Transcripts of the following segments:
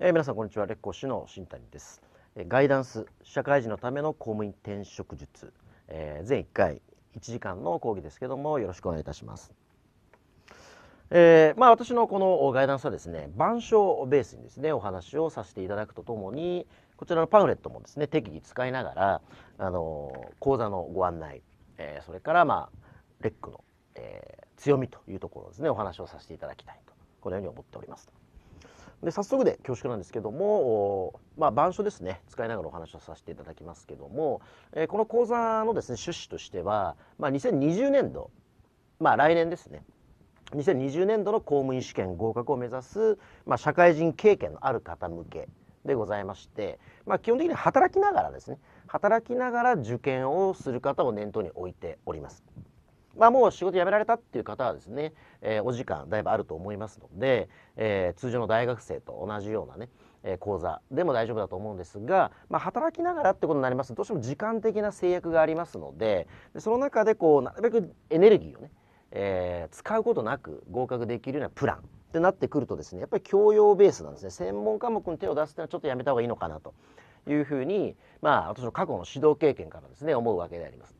えー、皆さんこんにちはレッコーの新谷です、えー、ガイダンス社会人のための公務員転職術、えー、全1回1時間の講義ですけどもよろしくお願いいたします、えー、まあ私のこのガイダンスはですね板書をベースにですねお話をさせていただくとともにこちらのパンフレットもですね適宜使いながらあの講座のご案内、えー、それからまあレックの、えー、強みというところですねお話をさせていただきたいとこのように思っております。で早速で恐縮なんですけども、まあ、板書ですね使いながらお話をさせていただきますけども、えー、この講座のですね趣旨としては、まあ、2020年度、まあ、来年ですね2020年度の公務員試験合格を目指す、まあ、社会人経験のある方向けでございまして、まあ、基本的に働きながらですね働きながら受験をする方を念頭に置いております。まあ、もう仕事辞められたっていう方はですね、えー、お時間だいぶあると思いますので、えー、通常の大学生と同じようなね、えー、講座でも大丈夫だと思うんですが、まあ、働きながらってことになりますとどうしても時間的な制約がありますのででその中でこうなるべくエネルギーをね、え使うことなく合格できるようなプランってなってくるとですねやっぱり教養ベースなんですね専門科目に手を出すっていうのはちょっとやめた方がいいのかなというふうに、まあ、私の過去の指導経験からですね思うわけであります。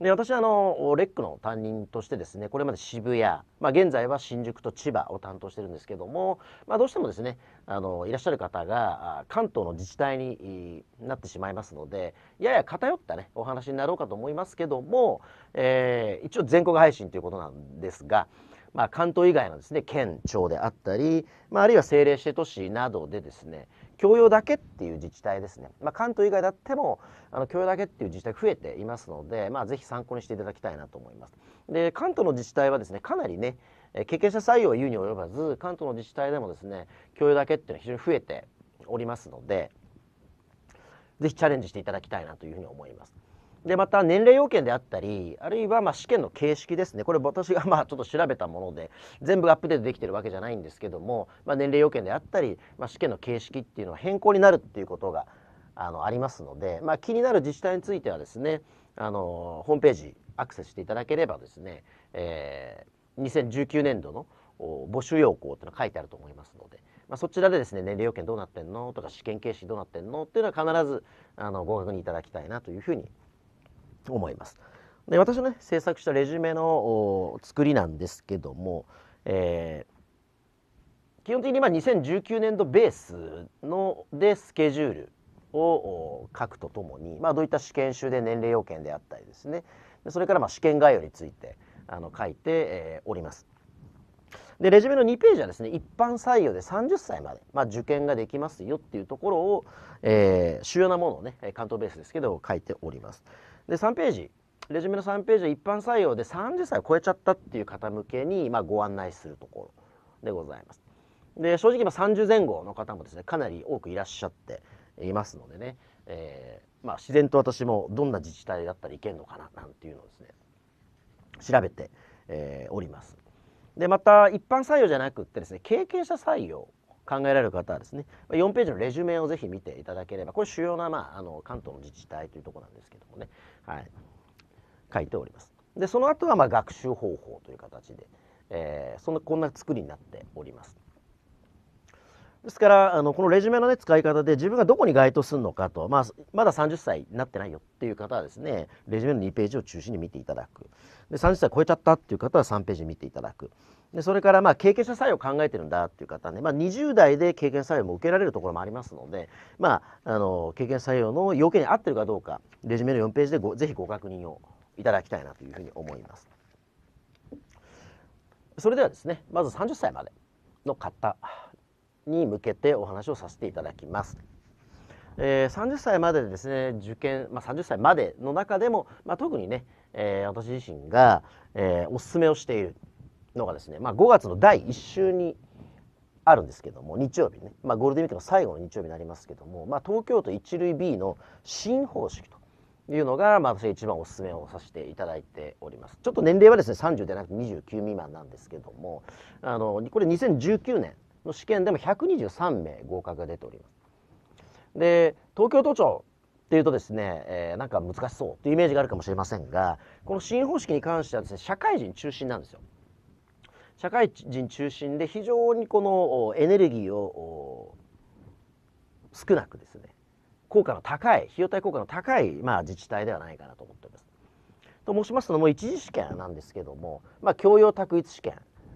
で私はあのレックの担任としてですねこれまで渋谷、まあ、現在は新宿と千葉を担当してるんですけども、まあ、どうしてもですねあのいらっしゃる方が関東の自治体になってしまいますのでやや偏ったねお話になろうかと思いますけども、えー、一応全国配信ということなんですが。まあ、関東以外のですね県庁であったり、まあ、あるいは政令指定都市などでですね、教養だけっていう自治体ですね、まあ、関東以外だってもあの教養だけっていう自治体増えていますので、まあ、ぜひ参考にしていただきたいなと思います。で関東の自治体はですねかなりね経験者採用は言うに及ばず関東の自治体でもですね教養だけっていうのは非常に増えておりますのでぜひチャレンジしていただきたいなというふうに思います。でまた年齢要件であったりあるいはま試験の形式ですねこれ私がまあちょっと調べたもので全部アップデートできてるわけじゃないんですけども、まあ、年齢要件であったり、まあ、試験の形式っていうのは変更になるっていうことがあのありますので、まあ、気になる自治体についてはですねあのホームページアクセスしていただければですね、えー、2019年度の募集要項っていうのが書いてあると思いますので、まあ、そちらでですね年齢要件どうなってんのとか試験形式どうなってんのっていうのは必ずあのご確認いただきたいなというふうに思います。で私のね制作したレジュメの作りなんですけども、えー、基本的に今2019年度ベースのでスケジュールを書くとともに、まあ、どういった試験集で年齢要件であったりですねそれからまあ試験概要についてあの書いて、えー、おります。でレジュメの2ページはですね一般採用で30歳まで、まあ、受験ができますよっていうところを、えー、主要なものをね関東ベースですけど書いております。で3ページレジュメの3ページは一般採用で30歳を超えちゃったっていう方向けに、まあ、ご案内するところでございます。で正直今30前後の方もですねかなり多くいらっしゃっていますのでね、えー、まあ、自然と私もどんな自治体だったらいけるのかななんていうのをですね調べて、えー、おります。でまた一般採用じゃなくってですね経験者採用考えられる方はですね4ページのレジュメをぜひ見ていただければこれ主要な、まあ、あの関東の自治体というとこなんですけどもね、はい、書いております。でその後はま学習方法という形で、えー、そんなこんな作りになっております。ですからあのこのレジュメの、ね、使い方で自分がどこに該当するのかと、まあ、まだ30歳になってないよっていう方はですねレジュメの2ページを中心に見ていただくで30歳超えちゃったっていう方は3ページ見ていただくでそれからまあ経験者採用を考えてるんだっていう方ね、まあ、20代で経験採用も受けられるところもありますので、まあ、あの経験採用の要件に合ってるかどうかレジュメの4ページでごぜひご確認をいただきたいなというふうに思います。それではですねまず30歳までの方に向けてお話をさせていただきます。えー、30歳までですね受験、まあ、30歳までの中でも、まあ、特にね、えー、私自身が、えー、おすすめをしているのがですね、まあ、5月の第1週にあるんですけども日曜日ね、まあ、ゴールデンウィークの最後の日曜日になりますけども、まあ、東京都一塁 B の新方式というのが、まあ、私一番おすすめをさせていただいておりますちょっと年齢はですね30ではなくて29未満なんですけどもあのこれ2019年の試験でも123名合格が出ておりますで東京都庁っていうとですね、えー、なんか難しそうっていうイメージがあるかもしれませんがこの新方式に関してはですね社会人中心なんですよ社会人中心で非常にこのエネルギーを少なくですね効果の高い費用対効果の高い、まあ、自治体ではないかなと思ってります。と申しますのも一次試験なんですけども、まあ、教養択一試験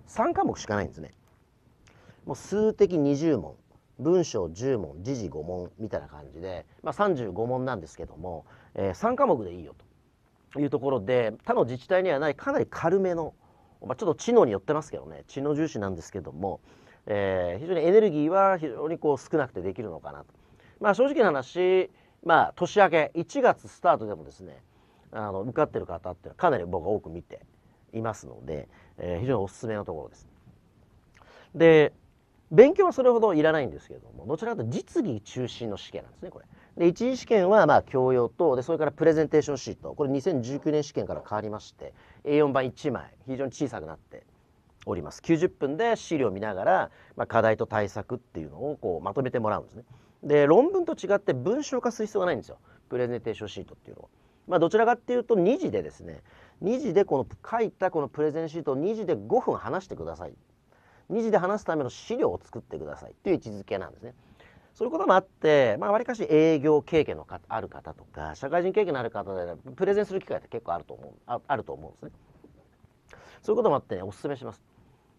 3科目しかないんですね。もう数的20問文章10問時事5問みたいな感じで、まあ、35問なんですけども、えー、3科目でいいよというところで他の自治体にはないかなり軽めのまあ、ちょっと知能によってますけどね知能重視なんですけども、えー、非常にエネルギーは非常にこう少なくてできるのかなと、まあ、正直な話、まあ、年明け1月スタートでもですねあの受かってる方っていうのはかなり僕は多く見ていますので、えー、非常におすすめのところです。で勉強はそれほどいらないんですけれどもどちらかというと実技中心の試験なんですねこれ。で一次試験はまあ教養とでそれからプレゼンテーションシートこれ2019年試験から変わりまして A4 版1枚非常に小さくなっております90分で資料を見ながら、まあ、課題と対策っていうのをこうまとめてもらうんですねで論文と違って文章化する必要がないんですよプレゼンテーションシートっていうのは。まあ、どちらかっていうと2時でですね2時でこの書いたこのプレゼンシートを2時で5分話してください2時で話すための資料を作ってくださいっていう位置づけなんですね。そういうこともあって、まあ、わりかし営業経験のある方とか、社会人経験のある方で、プレゼンする機会って結構あると思う、ああると思うんですね。そういうこともあって、ね、お勧めします。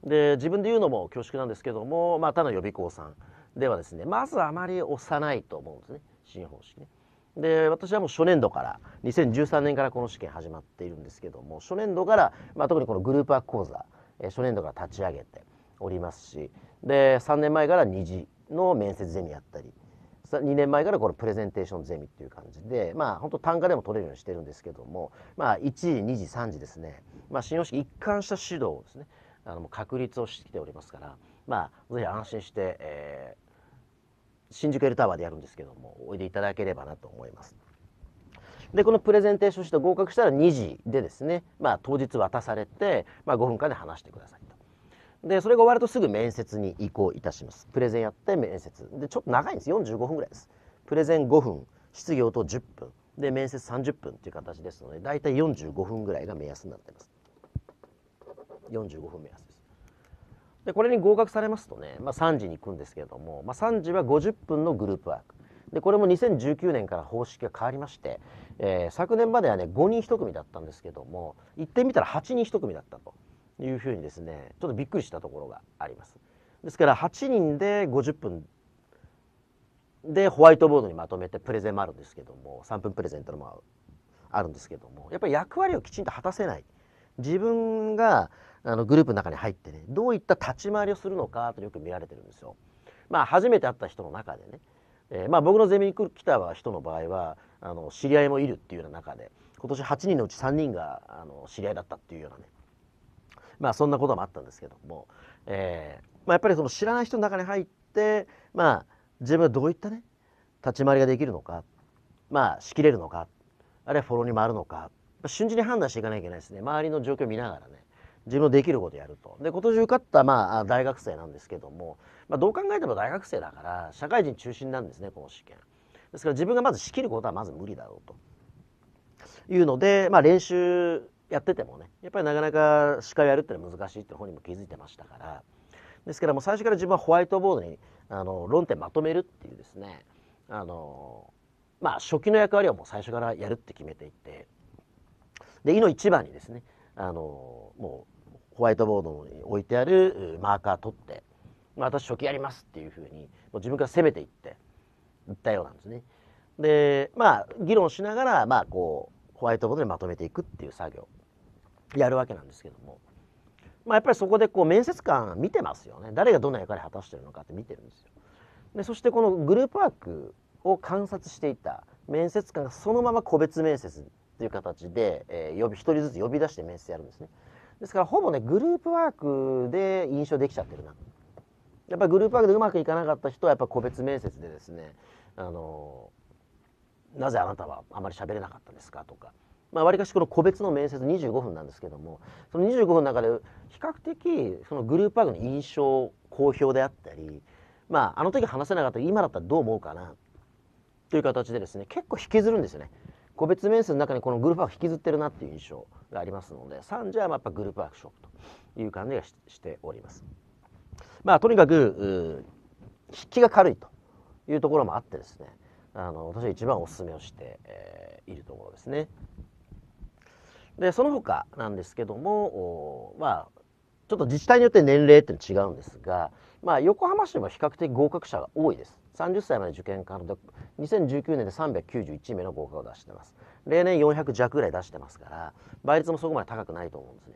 で、自分で言うのも恐縮なんですけども、まあ、他の予備校さんではですね、まずあまり押さないと思うんですね、新方式ね。で私はもう初年度から2013年からこの試験始まっているんですけども初年度から、まあ、特にこのグループワーク講座、え初年度から立ち上げておりますしで3年前から2次の面接ゼミやったり2年前からこのプレゼンテーションゼミっていう感じでまあ本当単価でも取れるようにしてるんですけどもまあ1時2時3時ですねまあ新様式一貫した指導をですねあの確立をしてきておりますからまあぜひ安心して、えー、新宿エルタワーでやるんですけどもおいでいただければなと思います。でこのプレゼンテーション指導合格したら2時でですね、まあ、当日渡されて、まあ、5分間で話してください。でそれが終わるとすぐ面接に移行いたしますプレゼンやって面接でちょっと長いんです45分ぐらいですプレゼン5分質疑応答10分で面接30分という形ですので大体45分ぐらいが目安になってます45分目安ですでこれに合格されますとね、まあ、3時に行くんですけれども、まあ、3時は50分のグループワークでこれも2019年から方式が変わりまして、えー、昨年まではね5人1組だったんですけども行ってみたら8人1組だったというふうにですねちょっとびっくりしたところがありますですから8人で50分でホワイトボードにまとめてプレゼンもあるんですけども3分プレゼントもあるんですけどもやっぱり役割をきちんと果たせない自分があのグループの中に入ってねどういった立ち回りをするのかとよく見られてるんですよ。まあ初めて会った人の中でね、えー、まあ僕のゼミに来た人の場合はあの知り合いもいるっていうような中で今年8人のうち3人があの知り合いだったっていうようなねまあそんなこともあったんですけども、えーまあ、やっぱりその知らない人の中に入って、まあ、自分はどういったね立ち回りができるのか、まあ、仕切れるのかあるいはフォローに回るのか瞬時に判断していかなきゃいけないですね周りの状況を見ながらね自分のできることやるとで今年受かったまあ大学生なんですけども、まあ、どう考えても大学生だから社会人中心なんですねこの試験ですから自分がまず仕切ることはまず無理だろうというので、まあ、練習やっててもねやっぱりなかなか司会をやるってのは難しいって方にも気づいてましたからですからもう最初から自分はホワイトボードにあの論点まとめるっていうですねあのまあ初期の役割はもう最初からやるって決めていってで井の一番にですねあのもうホワイトボードに置いてあるマーカー取って、まあ、私初期やりますっていうふうにもう自分から攻めていって言ったようなんですね。でまあ議論しながらまあこうホワイトボードにまとめていくっていう作業やるわけなんですけども、まあ、やっぱりそこでこう面接官見てますよね誰がどんな役割果たしてるのかって見てるんですよ。でそしてこのグループワークを観察していた面接官がそのまま個別面接という形で、えー、呼び1人ずつ呼び出して面接やるんですね。ですからほぼねグループワークで印象できちゃってるなやっぱりグループワークでうまくいかなかった人はやっぱ個別面接でですねあのなぜあなたはあまり喋れなかったんですかとかまあ、りかしこの個別の面接25分なんですけどもその25分の中で比較的そのグループワークの印象好評であったり、まあ、あの時話せなかった今だったらどう思うかなという形でですね結構引きずるんですよね個別面接の中にこのグループワーク引きずってるなっていう印象がありますので3時はやっぱグループワークショップという感じがしております。まあ、とにかく筆記が軽いというところもあってですねあの私は一番おすすめをして、えー、いるところですね。でその他なんですけどもまあちょっと自治体によって年齢って違うんですが、まあ、横浜市でも比較的合格者が多いです30歳まで受験可能で2019年で391名の合格を出してます例年400弱ぐらい出してますから倍率もそこまで高くないと思うんですね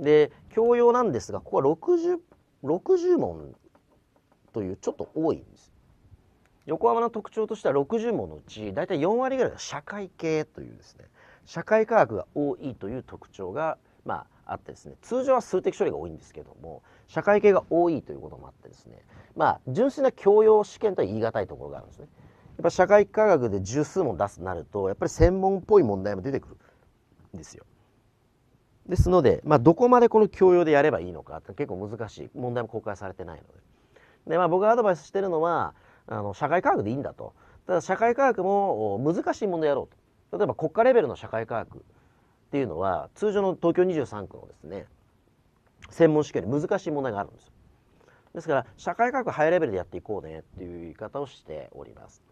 で教養なんですがここは 60, 60問というちょっと多いんです横浜の特徴としては60問のうち大体4割ぐらいが社会系というですね社会科学が多いという特徴が、まあ、あってですね通常は数的処理が多いんですけども社会系が多いということもあってですねまあ純粋な教養試験とは言い難いところがあるんですね。やっぱ社会科学で十数問出すとなるとやっぱり専門っぽい問題も出てくるんですよ。ですので、まあ、どこまでこの教養でやればいいのかって結構難しい問題も公開されてないのでで、まあ、僕がアドバイスしてるのはあの社会科学でいいんだとただ社会科学も難しい問題やろうと例えば国家レベルの社会科学っていうのは通常の東京23区のですね専門試験より難しい問題があるんですよですから社会科学ハイレベルでやっていこうねっていう言い方をしております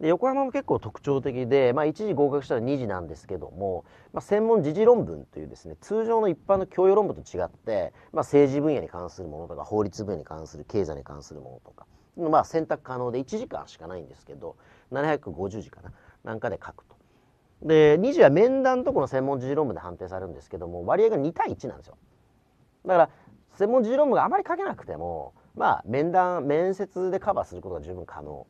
で横浜も結構特徴的で、まあ、1次合格したら2次なんですけども、まあ、専門時事論文というですね通常の一般の教養論文と違って、まあ、政治分野に関するものとか法律分野に関する経済に関するものとか、まあ、選択可能で1時間しかないんですけど750字かななんかで書くと。で、20は面談とこの専門事論文で判定されるんですけども、割合が2対1なんですよ。だから、専門事論文があまり書けなくても、まあ、面談、面接でカバーすることが十分可能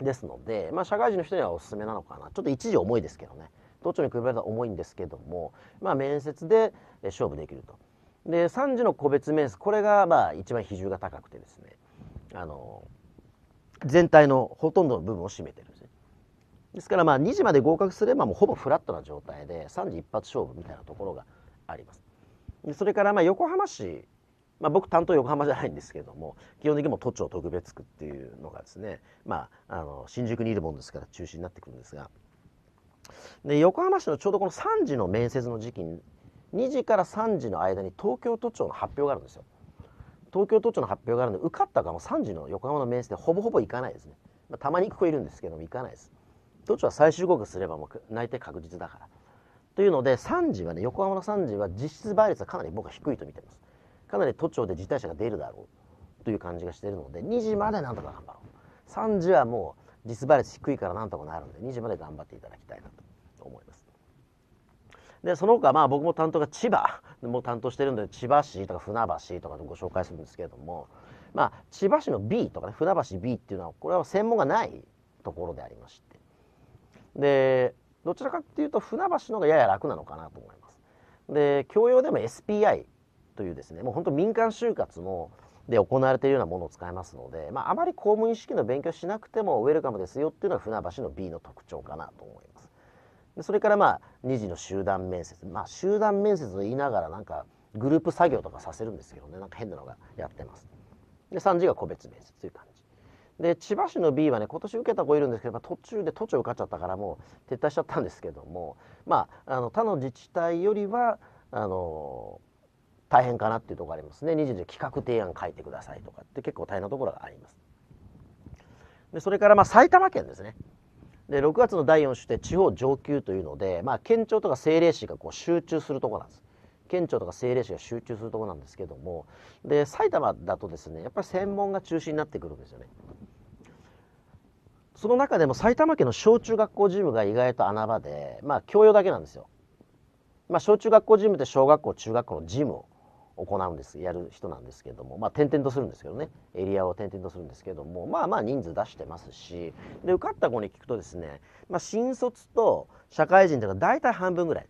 ですので、まあ、社会人の人にはおすすめなのかな。ちょっと一時重いですけどね。当庁に比べたら重いんですけども、まあ、面接で勝負できると。で、3時の個別面接、これが、まあ、一番比重が高くてですね、あの、全体のほとんどの部分を占めてる。ですからまあ2時まで合格すればもうほぼフラットな状態で3時一発勝負みたいなところがあります。それからまあ横浜市、まあ、僕担当横浜じゃないんですけれども基本的にも都庁特別区っていうのがですね、まあ、あの新宿にいるもんですから中心になってくるんですがで横浜市のちょうどこの3時の面接の時期に2時から3時の間に東京都庁の発表があるんですよ。東京都庁の発表があるので受かったかも3時の横浜の面接でほぼほぼ行かないですね。まあ、たまに行く子いるんですけども行かないです。一つは最終合格すればもう内定確実だから。というので3時はね横浜の3時は実質倍率はかなり僕は低いと見てます。かなり都庁で辞退者が出るだろうという感じがしているので2時までなんとか頑張ろう。3時はもう実倍率低いからなんとかなるんで2時まで頑張っていただきたいなと思います。でその他まあ僕も担当が千葉も担当してるので千葉市とか船橋とかでご紹介するんですけれども、まあ、千葉市の B とかね船橋 B っていうのはこれは専門がないところでありまして。でどちらかっていうと船橋のがやや楽なのかなと思いますで教養でも SPI というですねもう本当民間就活もで行われているようなものを使いますので、まあ、あまり公務員式の勉強しなくてもウェルカムですよっていうのは船橋の B の特徴かなと思いますでそれからまあ2次の集団面接まあ集団面接を言いながらなんかグループ作業とかさせるんですけどねなんか変なのがやってますで3次が個別面接という感じで千葉市の B はね今年受けた子いるんですけど途中で都庁受かっちゃったからもう撤退しちゃったんですけどもまああの他の自治体よりはあの大変かなっていうところありますね20時企画提案書いてくださいとかって結構大変なところがあります。でそれからまあ埼玉県ですねで6月の第4週って地方上級というので、まあ、県庁とか政令市がこう集中するとこなんです。県庁とか政令市が集中するとこなんですけどもで埼玉だとですねやっぱり専門が中心になってくるんですよね。その中でも埼玉県の小中学校ジムが意外と穴場で、まあ、教養だけなんですよ。まあ、小中学校ジムって小学校、中学校のジムを行うんです、やる人なんですけども、まあ、転々とするんですけどね、エリアを転々とするんですけども、まあまあ人数出してますし、で、受かった子に聞くとですね、まあ、新卒と社会人というのは大体半分ぐらい、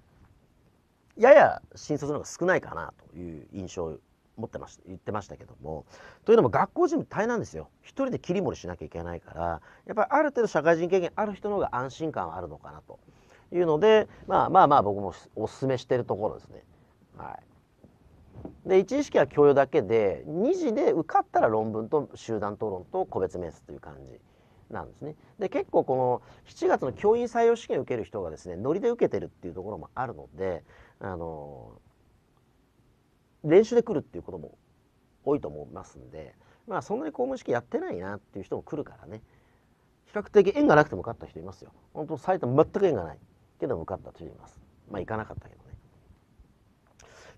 やや新卒の方が少ないかなという印象思ってました言ってましたけどもというのも学校事務大変なんですよ一人で切り盛りしなきゃいけないからやっぱりある程度社会人経験ある人の方が安心感はあるのかなというので、まあ、まあまあ僕もおすすめしてるところですね。はい、で一次試は教養だけで2次で受かったら論文と集団討論と個別面接という感じ。なんですね。で結構この7月の教員採用試験を受ける人がですねノリで受けてるっていうところもあるのであの練習で来るっていうことも多いと思いますんで、まあ、そんなに公務式やってないなっていう人も来るからね比較的縁がなくても受かった人いますよ本当埼玉全く縁がないけども受かったと言いますまあ行かなかったけどね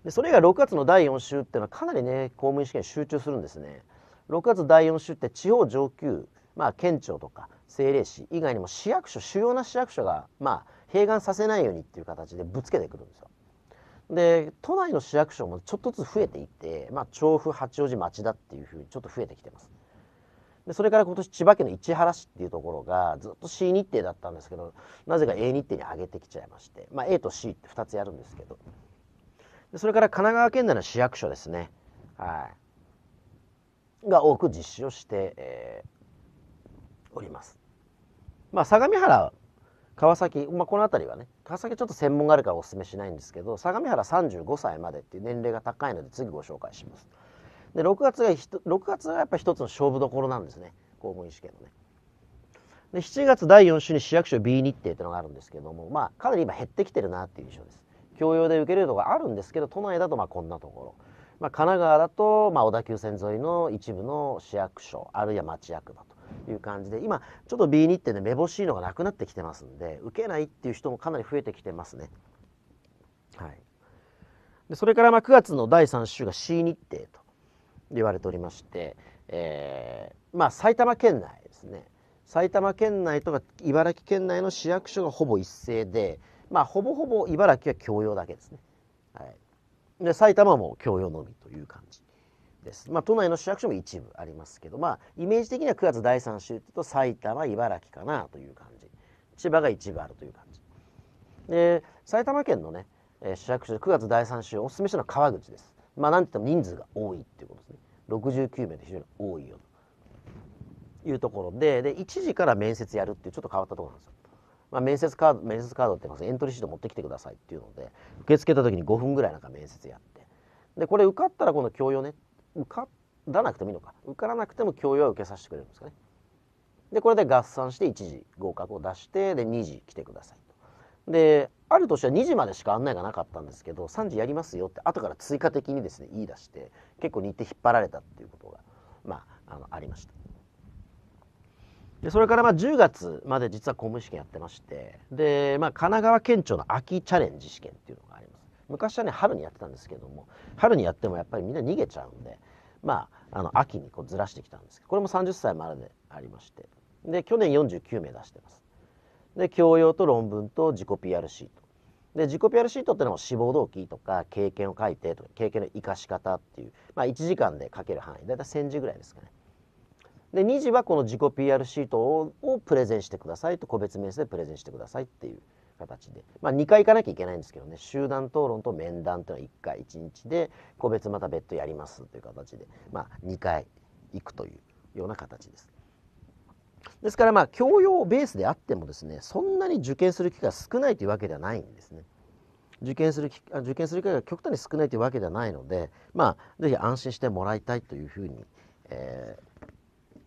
でそれが6月の第4週っていうのはかなりね公務員試験集中するんですね6月第4週って地方上級まあ県庁とか政令市以外にも市役所主要な市役所がまあ併願させないようにっていう形でぶつけてくるんですよで都内の市役所もちょっとずつ増えていって、まあ、調布八王子町だっていうふうにちょっと増えてきてますでそれから今年千葉県の市原市っていうところがずっと C 日程だったんですけどなぜか A 日程に上げてきちゃいまして、まあ、A と C って2つやるんですけどでそれから神奈川県内の市役所ですね、はい、が多く実施をして、えー、おりますまあ相模原川崎、まあ、この辺りはね川崎はちょっと専門があるからお勧めしないんですけど相模原35歳までっていう年齢が高いので次ご紹介しますで6月が6月がやっぱ一つの勝負どころなんですね公務員試験のねで7月第4週に市役所 B 日程っていうのがあるんですけどもまあかなり今減ってきてるなっていう印象です教養で受けれるところがあるんですけど都内だとまあこんなところ、まあ、神奈川だとまあ小田急線沿いの一部の市役所あるいは町役場という感じで、今、ちょっと B2 ってね、めぼしいのがなくなってきてますんで、受けないっていう人もかなり増えてきてますね。はい。でそれからまあ9月の第3週が C 日程と言われておりまして、えー、まあ埼玉県内ですね。埼玉県内とか茨城県内の市役所がほぼ一斉で、まあほぼほぼ茨城は共用だけですね。はい。で、埼玉も共用のみという感じ。です。まあ、都内の市役所も一部ありますけど、まあ、イメージ的には9月第3週っていうと埼玉、茨城かなという感じ。千葉が一部あるという感じ。で、埼玉県のね、え市役所で9月第3週おすすめしたのは川口です。まあ、なんて言っても人数が多いっていうことですね。69名で非常に多いよというところで、で、1時から面接やるっていうちょっと変わったところなんですよ。まあ、面接カード、面接カードってます。エントリーシート持ってきてくださいっていうので、受け付けた時に5分ぐらいなんか面接やって。で、これ受かったらこの教養ね受からなくてもいいのか受からなくても教養は受けさせてくれるんですかねでこれで合算して1時合格を出してで2時来てくださいとである年は2時までしか案内がなかったんですけど3時やりますよって後から追加的にですね言い出して結構日程引っ張られたっていうことが、まあ、あのありましたでそれからまあ10月まで実は公務試験やってましてで、まあ、神奈川県庁の秋チャレンジ試験っていうのがありま昔はね春にやってたんですけども春にやってもやっぱりみんな逃げちゃうんでまああの秋にこうずらしてきたんですけどこれも30歳まででありましてで去年49名出してますで教養と論文と自己 PR シートで自己 PR シートっていうのは志望動機とか経験を書いてとか経験の生かし方っていう、まあ、1時間で書ける範囲だいたい1,000字ぐらいですかねで2時はこの自己 PR シートををプレゼンしてくださいと個別面接でプレゼンしてくださいっていう形で、まあ、2回行かなきゃいけないんですけどね集団討論と面談というのは1回1日で個別また別途やりますという形で、まあ、2回行くというような形です。ですからまあ教養ベースであってもですねそんなに受験する機会が少ないというわけではないんですね。受験する受験する機会が極端に少ないというわけではないので、まあ、ぜひ安心してもらいたいというふうに、えー、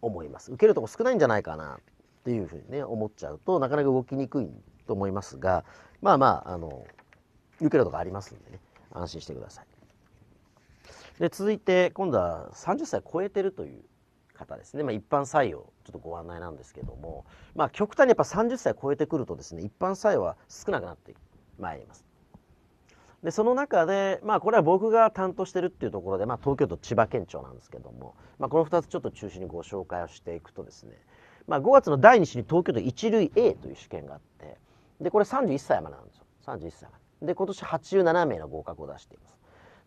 思います。受けるとこ少ないんじゃないかなっていうふうにね思っちゃうとなかなか動きにくいんと思いますがまあまああの受けるとかありますんでね安心してくださいで続いて今度は30歳超えてるという方ですね、まあ、一般採用ちょっとご案内なんですけども、まあ、極端にやっぱ30歳超えてくるとですね一般採用は少なくなってまいりますでその中で、まあ、これは僕が担当してるっていうところで、まあ、東京都千葉県庁なんですけども、まあ、この2つちょっと中心にご紹介をしていくとですね、まあ、5月の第2子に東京都一類 A という試験があってでこれ31歳までなんですよ31歳までで今年87名の合格を出しています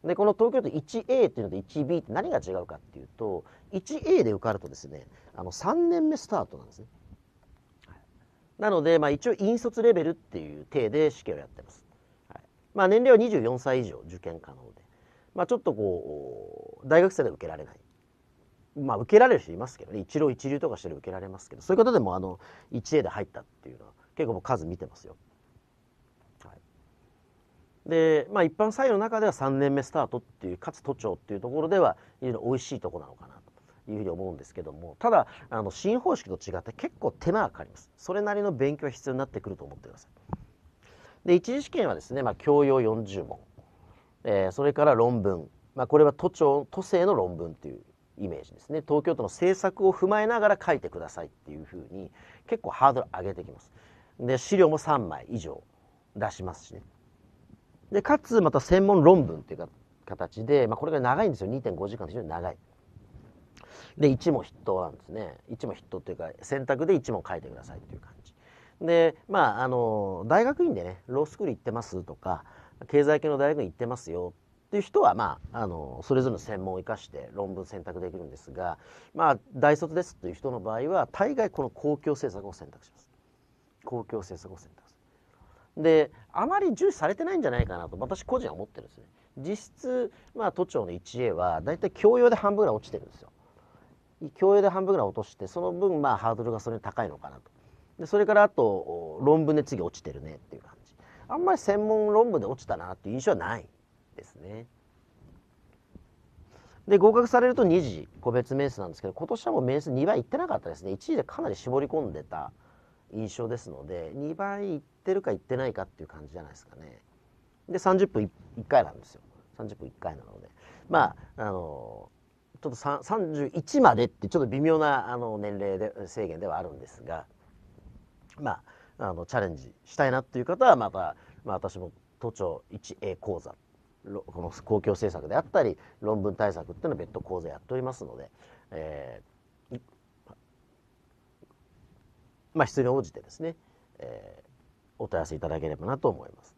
でこの東京都 1A っていうのと 1B って何が違うかっていうと 1A で受かるとですねあの3年目スタートなんですねなので、まあ、一応引率レベルっていう体で試験をやってます、はいまあ、年齢は24歳以上受験可能で、まあ、ちょっとこう大学生では受けられないまあ受けられる人いますけどね一浪一流とかしてる受けられますけどそういう方でもあの 1A で入ったっていうのは結構も数見てますよ。はい、で、まあ、一般採用の中では3年目スタートっていうかつ都庁っていうところでは非常においしいとこなのかなというふうに思うんですけどもただあの新方式と違って結構手間がかかりますそれなりの勉強が必要になってくると思ってください。で一次試験はですね、まあ、教養40問、えー、それから論文、まあ、これは都庁都政の論文っていうイメージですね東京都の政策を踏まえながら書いてくださいっていうふうに結構ハードル上げてきますで、資料も3枚以上出しますしね。で、かつまた専門論文っていうか形で、まあ、これが長いんですよ。2.5時間って非常に長い。で、一問筆頭なんですね。一問筆頭っていうか、選択で一問書いてくださいっていう感じ。で、まあ、あの、大学院でね、ロースクール行ってますとか、経済系の大学院行ってますよっていう人は、まあ、あの、それぞれの専門を生かして論文選択できるんですが、まあ、大卒ですっていう人の場合は、大概この公共政策を選択します。公共政策を選択する。であまり重視されてないんじゃないかなと私個人は思ってるんですね。実質、まあ、都庁の 1A はだいたい教養で半分ぐらい落ちてるんですよ。教養で半分ぐらい落としてその分まあハードルがそれに高いのかなと。でそれからあと論文で次落ちてるねっていう感じ。あんまり専門論文で落ちたなっていう印象はないですね。で合格されると2次個別面数なんですけど今年はもう面数2倍いってなかったですね1次でかなり絞り込んでた印象ですので2倍いってるかいってないかっていう感じじゃないですかね。で30分 1, 1回なんですよ30分1回なのでまああのちょっと31までってちょっと微妙なあの年齢で制限ではあるんですがまああのチャレンジしたいなっていう方はまた、まあ、私も都庁 1A 講座この公共政策であったり論文対策っていうのは別途講座やっておりますので、えー、まあ、必要に応じてですね、えー、お問い合わせいただければなと思います。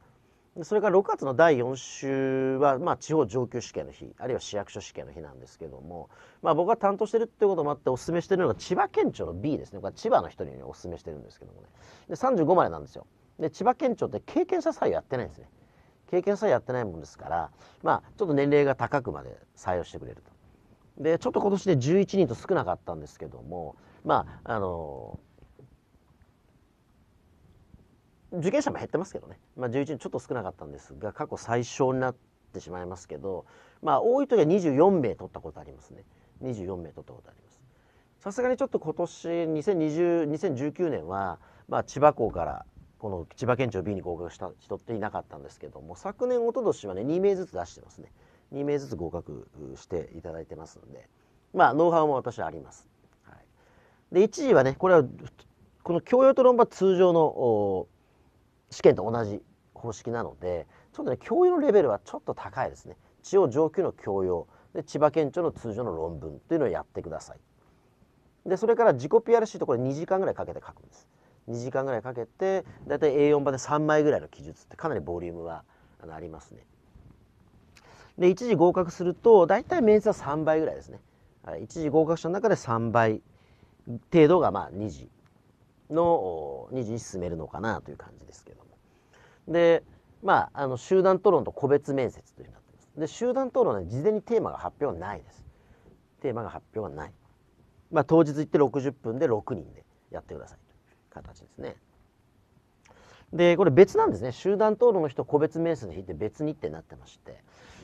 それから6月の第4週は、まあ、地方上級試験の日あるいは市役所試験の日なんですけども、まあ、僕が担当してるっていうこともあっておすすめしてるのが千葉県庁の B ですねこれ千葉の人におすすめしてるんですけどもねで35までなんですよで千葉県庁って経験者採用やってないんですね経験採用やってないもんですからまあちょっと年齢が高くまで採用してくれるとでちょっと今年で11人と少なかったんですけどもまああの受験者も減ってますけどね、まあ、11人ちょっと少なかったんですが過去最少になってしまいますけど、まあ、多い時は24名取ったことありますね24名取ったことありますさすがにちょっと今年2020 2019年は、まあ、千葉校からこの千葉県庁 B に合格した人っていなかったんですけども昨年おととしはね2名ずつ出してますね2名ずつ合格していただいてますんでまあノウハウも私はあります、はい、で1位はねこれはこの教養と論破通常の試験と同じ方式なのでちょっとね教養のレベルはちょっと高いですね地方上級の教養で千葉県庁の通常の論文というのをやってくださいでそれから自己 PRC とこれ2時間ぐらいかけて書くんです2時間ぐらいかけてだいたい A4 版で3枚ぐらいの記述ってかなりボリュームはありますねで一時合格すると大体面接は3倍ぐらいですね一時合格者の中で3倍程度がまあ2次の2次に進めるのかなという感じですけども。で、まあ、あの集団討論と個別面接というふうになってます。で、集団討論は、ね、事前にテーマが発表はないです。テーマが発表はない。まあ、当日行って60分で6人でやってくださいという形ですね。で、これ別なんですね。集団討論の人個別面接の日って別日程になってまして。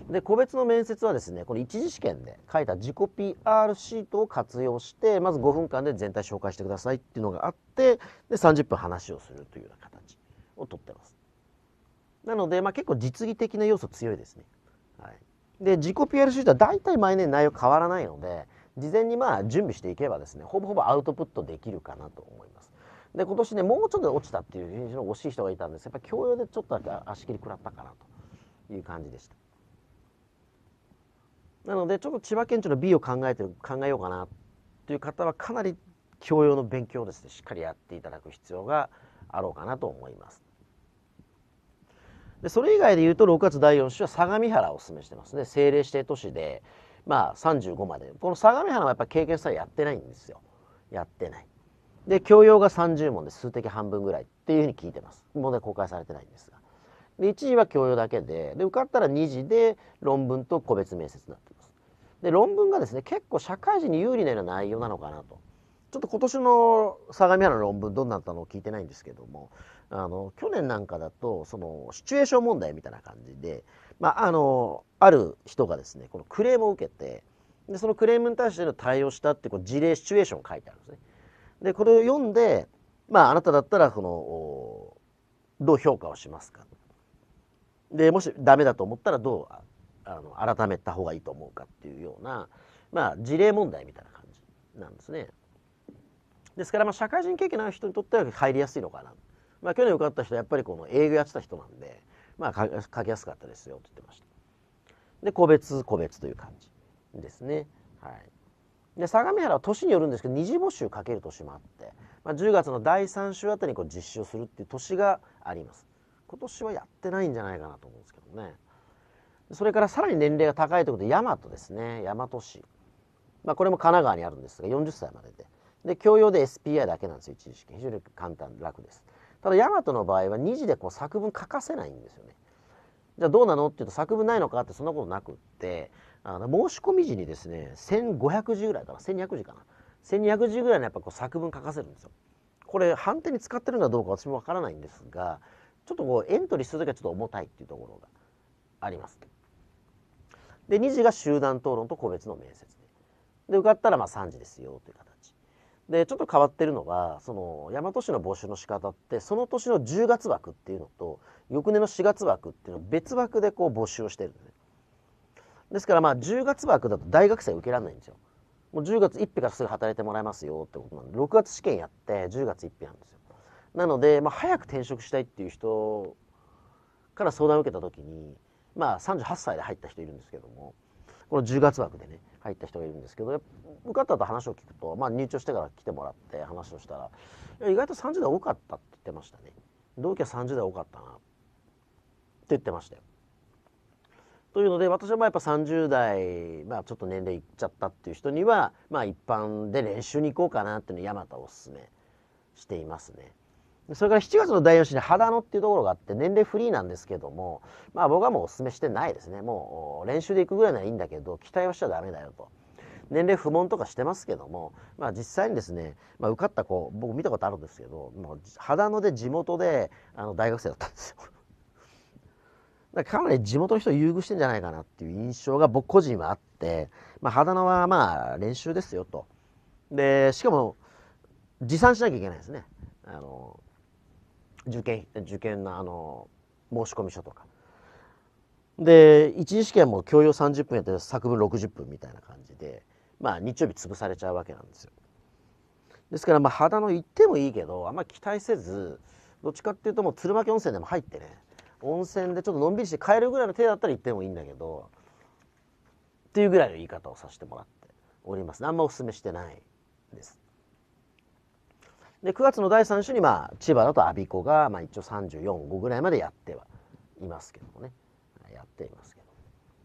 で、個別の面接はですね、この一次試験で書いた自己 PR シートを活用して、まず5分間で全体紹介してくださいっていうのがあって、で、30分話をするというような形をとってます。なので、まあ、結構実技的な要素強いですね。はい。で、自己 PR シートは大体毎年内容変わらないので、事前にまあ準備していけばですね、ほぼほぼアウトプットできるかなと思います。で、今年ね、もうちょっと落ちたっていう印象の惜しい人がいたんですやっぱ教養でちょっと足切り食らったかなという感じでした。なのでちょっと千葉県庁の B を考えて考えようかなという方はかなり教養の勉強をですねしっかりやっていただく必要があろうかなと思います。でそれ以外で言うと6月第4週は相模原をお勧めしてますね政令指定都市で、まあ、35までこの相模原はやっぱ経験したらやってないんですよやってないで教養が30問で数的半分ぐらいっていうふうに聞いてます問題公開されてないんですがで1時は教養だけでで受かったら2次で論文と個別面接になってます。で論文がですね結構社会人に有利なような内容なのかなと。ちょっと今年の相模原の論文どうなったのを聞いてないんですけどもあの去年なんかだとそのシチュエーション問題みたいな感じで、まあ、あのある人がですねこのクレームを受けてでそのクレームに対しての対応したってこう事例シチュエーションを書いてあるんですね。でこれを読んで、まあ、あなただったらこのどう評価をしますかでもしダメだと思ったらどうあの改めた方がいいと思うかっていうような、まあ、事例問題みたいな感じなんですね。ですから、まあ、社会人経験のある人にとっては入りやすいのかな。まあ、去年受かった人はやっぱりこの営業やってた人なんで、まあ、書きやすかったですよと言ってました。で個別個別という感じですね。はい、で相模原は年によるんですけど二次募集かける年もあって、まあ、10月の第3週あたりにこう実施をするっていう年があります。今年はやってないんじゃないかなと思うんですけどねそれからさらに年齢が高いということで大和ですね大和市、まあ、これも神奈川にあるんですが40歳まででで教養で SPI だけなんですよ一時試験非常に簡単楽ですただ大和の場合は2次でこう作文書かせないんですよねじゃあどうなのっていうと作文ないのかってそんなことなくってあの申し込み時にですね1500字ぐらいかな1200字かな1200字ぐらいのやっぱこう作文書かせるんですよこれ反転に使ってるのかどうか私もわからないんですがちょっとこうエントリーするだけはちょっと重たいっていうところがあります。で2次が集団討論と個別の面接で受かったらまあ3次ですよという形でちょっと変わってるのがその大和市の募集の仕方ってその年の10月枠っていうのと翌年の4月枠っていうのを別枠でこう募集をしてるんですねですからまあ10月枠だと大学生受けられないんですよもう10月1日からすぐ働いてもらえますよってことなんで6月試験やって10月1日なんですよなので、まあ、早く転職したいっていう人から相談を受けた時に、まあ、38歳で入った人いるんですけどもこの10月枠でね入った人がいるんですけど受かったと話を聞くと、まあ、入庁してから来てもらって話をしたら意外と30代多かったって言ってましたね同期は30代多かったなって言ってましたよ。というので私はまあやっぱ30代、まあ、ちょっと年齢いっちゃったっていう人には、まあ、一般で練習に行こうかなっていうのを大和おすすめしていますね。それから7月の第4週に秦野っていうところがあって年齢フリーなんですけども、まあ僕はもうお勧めしてないですね。もう練習で行くぐらいならいいんだけど、期待はしちゃダメだよと。年齢不問とかしてますけども、まあ実際にですね、まあ受かった子、僕見たことあるんですけど、もう秦野で地元であの大学生だったんですよ。だかなり地元の人を優遇してんじゃないかなっていう印象が僕個人はあって、まあ秦野はまあ練習ですよと。で、しかも持参しなきゃいけないですね。あの受験受験のあの申し込み書とかで一次試験も教養30分やって作文60分みたいな感じでまあ日曜日潰されちゃうわけなんですよですからまあ肌の行ってもいいけどあんまり期待せずどっちかっていうともう鶴巻温泉でも入ってね温泉でちょっとのんびりして帰るぐらいの手だったら行ってもいいんだけどっていうぐらいの言い方をさせてもらっておりますあんまお勧めしてないですで9月の第3週に、まあ、千葉だと我孫子が、まあ、一応34号ぐらいまでやってはいますけどもねやっていますけ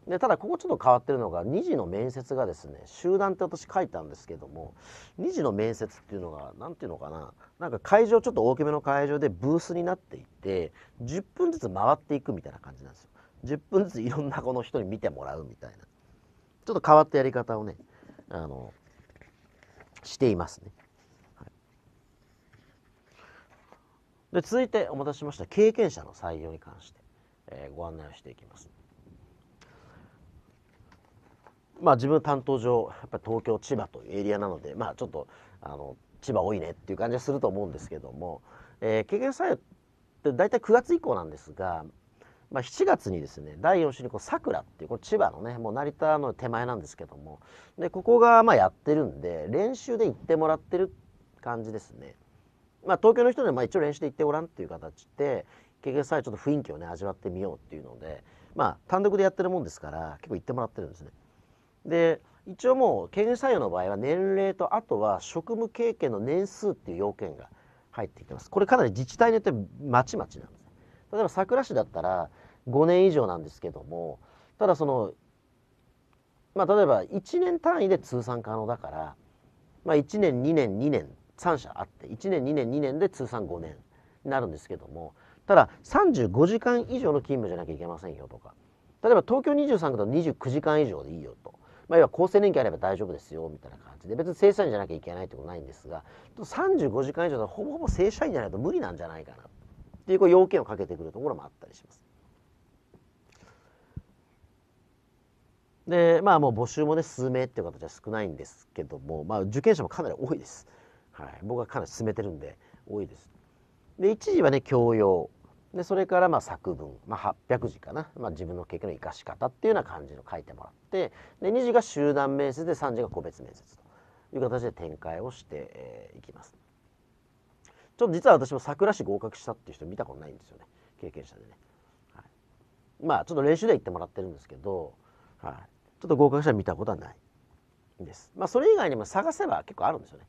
どでただここちょっと変わってるのが2次の面接がですね集団って私書いたんですけども2次の面接っていうのが何ていうのかななんか会場ちょっと大きめの会場でブースになっていて10分ずつ回っていくみたいな感じなんですよ。10分ずついろんなこの人に見てもらうみたいなちょっと変わったやり方をねあのしていますね。で続いてお待たせしました経験者の採用に関して、えー、ご案内をしていきます。まあ自分担当上やっぱり東京千葉というエリアなのでまあちょっとあの千葉多いねっていう感じがすると思うんですけども、えー、経験採用って大体9月以降なんですが、まあ、7月にですね第4週にこう桜っていうこれ千葉のねもう成田の手前なんですけどもでここがまあやってるんで練習で行ってもらってる感じですね。まあ、東京の人でまあ一応練習で行ってごらんっていう形で結局さちょっと雰囲気をね味わってみようっていうので、まあ、単独でやってるもんですから結構行ってもらってるんですね。で一応もう経験採用の場合は年齢とあとは職務経験の年数っていう要件が入ってきてますこれかなり自治体によってまちまちなんです例えば桜市だったら5年以上なんですけどもただそのまあ例えば1年単位で通算可能だから、まあ、1年2年2年3社あって1年2年2年で通算5年になるんですけどもただ35時間以上の勤務じゃなきゃいけませんよとか例えば東京23区だと29時間以上でいいよと。まあ、要は厚生年金あれば大丈夫ですよみたいな感じで別に正社員じゃなきゃいけないってことないんですが35時間以上とほぼほぼ正社員じゃないと無理なんじゃないかなっていう要件をかけてくるところもあったりします。でまあもう募集もね数名っていう形は少ないんですけども、まあ、受験者もかなり多いです。はい、僕はかなり進めてるんで多いです。で一時はね教養でそれからまあ作文、まあ、800字かな、まあ、自分の経験の生かし方っていうような感じの書いてもらってで2時が集団面接で3時が個別面接という形で展開をしていきます。ちょっと実は私も桜市合格したっていう人見たことないんですよね経験者でね、はい、まあちょっと練習では行ってもらってるんですけど、はい、ちょっと合格者見たことはないですまあそれ以外にも探せば結構あるんですよね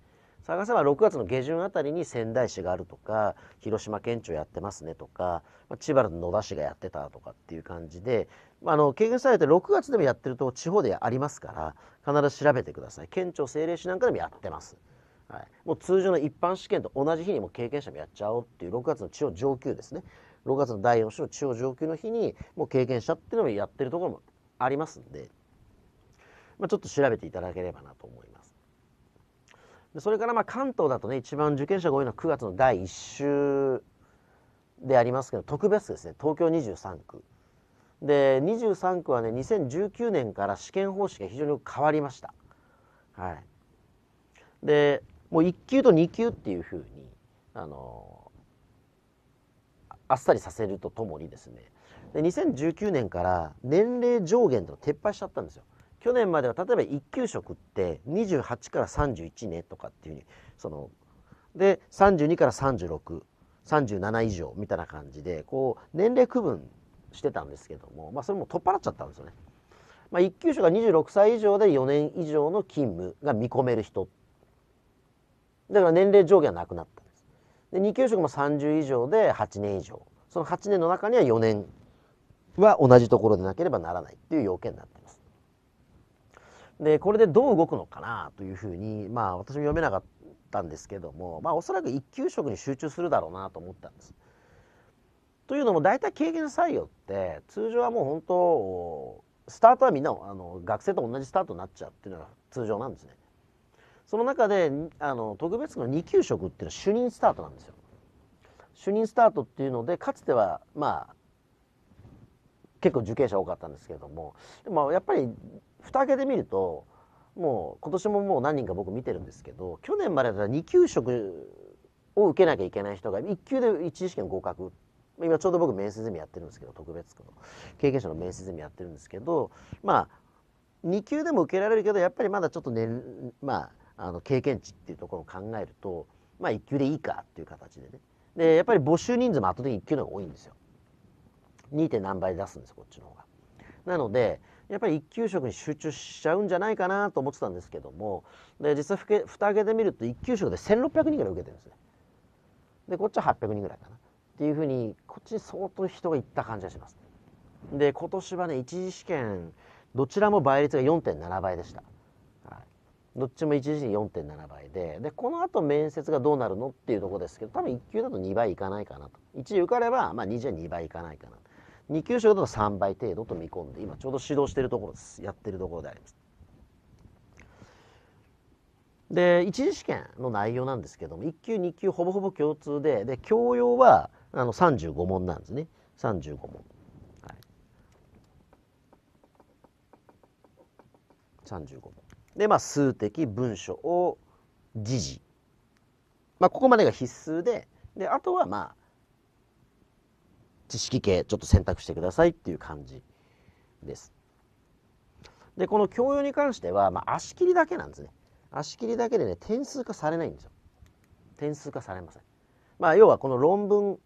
探せば6月の下旬あたりに仙台市があるとか広島県庁やってますねとか千葉の野田市がやってたとかっていう感じで、まあ、あの経験されて6月でもやってると地方でありますから必ず調べてください県庁政令市なんかでもやってます。はい、もう通常の一般試験と同じ日にも経験者もやっちゃおうっていう6月の地方上級ですね6月の第4週の地方上級の日にもう経験者っていうのもやってるところもありますんで、まあ、ちょっと調べていただければなと思います。それからまあ関東だとね一番受験者が多いのは9月の第1週でありますけど特別ですね東京23区で23区はね2019年から試験方式が非常に変わりましたはいでもう1級と2級っていうふうにあのあっさりさせるとともにですねで2019年から年齢上限と撤廃しちゃったんですよ去年までは例えば一級食って28から31ねとかっていうふうにそので32から3637以上みたいな感じでこう年齢区分してたんですけども、まあ、それも取っ払っちゃったんですよね。まあ、一級職が26歳以上で4年以上の勤務が見込める人だから年齢上限はなくなったんです。で2級職も30以上で8年以上その8年の中には4年は同じところでなければならないっていう要件になってでこれでどう動くのかなというふうにまあ私も読めなかったんですけどもまあおそらく一級職に集中するだろうなと思ったんです。というのも大体経験採用って通常はもう本当スタートはみんなあの学生と同じスタートになっちゃうっていうのが通常なんですね。その中であの特別の2級職っていうのは主任スタートなんですよ。主任スタートっていうのでかつてはまあ結構受刑者多かったんですけれどもでもやっぱり蓋開けてみるともう今年ももう何人か僕見てるんですけど去年までだったら2級職を受けなきゃいけない人が1級で一次試験合格今ちょうど僕面接済みやってるんですけど特別区の経験者の面接済みやってるんですけどまあ2級でも受けられるけどやっぱりまだちょっとね、まあ、あの経験値っていうところを考えるとまあ1級でいいかっていう形でねでやっぱり募集人数も圧倒的に1級の方が多いんですよ 2. 何倍出すんですこっちの方がなのでやっぱり一級職に集中しちゃうんじゃないかなと思ってたんですけどもで実際ふけ蓋開けてみると一級職で1600人ぐらい受けてるんですねでこっちは800人ぐらいかなっていうふうにこっちに相当人がいった感じがしますで今年はね一次試験どちらも倍率が4.7倍でした、はい、どっちも一次試験4.7倍ででこのあと面接がどうなるのっていうとこですけど多分一級だと2倍いかないかなと1受かれば、まあ、2次は2倍いかないかなと2級賞だと3倍程度と見込んで、今ちょうど指導しているところです。やってるところであります。で、一次試験の内容なんですけども、1級、2級ほぼほぼ共通で、で、教養はあの35問なんですね。35問。はい、35問。で、まあ、数的、文書を時事。まあ、ここまでが必須で、で、あとはまあ、知識系ちょっと選択してくださいっていう感じです。でこの教養に関しては、まあ、足切りだけなんですね。足切りだけでね点数化されないんですよ。点数化されません。まあ、要はこの論文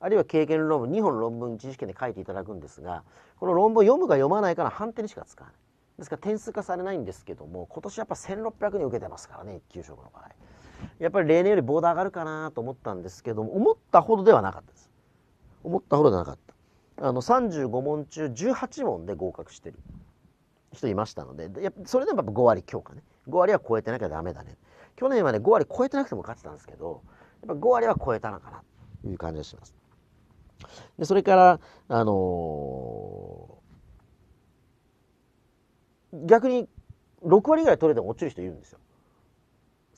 あるいは経験論文2本論文1識で書いていただくんですがこの論文を読むか読まないかの判定にしか使わない。ですから点数化されないんですけども今年やっぱ1600人受けてますからね1級職の場合。やっぱり例年よりボーダー上がるかなと思ったんですけども思ったほどではなかったです。思ったほどじゃなかった。あの、35問中18問で合格してる人いましたので、やそれでもやっぱ5割強化ね。5割は超えてなきゃダメだね。去年はね、5割超えてなくても勝ってたんですけど、やっぱ5割は超えたのかなという感じがします。で、それから、あのー、逆に6割ぐらい取れても落ちる人いるんですよ。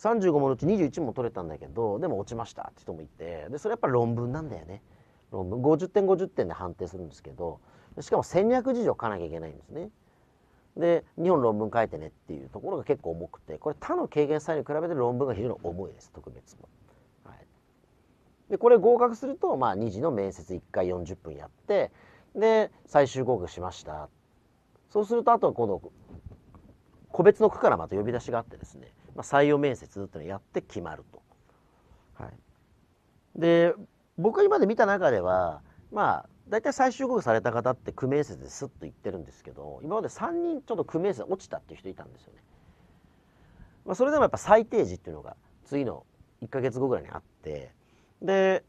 35問のうち21問取れたんだけどでも落ちましたって人もいてでそれやっぱ論文なんだよね論文50点50点で判定するんですけどしかも戦略事情を書かなきゃいけないんですね。で日本論文書いてねっていうところが結構重くてこれ他のた減債に比べて論文が非常に重いです特別も。はい、でこれ合格すると、まあ、2次の面接1回40分やってで最終合格しましたそうするとあとは今度個別の区からまた呼び出しがあってですね、まあ、採用面接っていうのをやって決まると。はい、で僕今まで見た中ではまあ大体最終合格された方って区面接ですっと言ってるんですけど今まで3人ちょっと区面落ちたっていう人いたんですよね。まあ、それでもやっぱ最低時っていうのが次の1か月後ぐらいにあってで、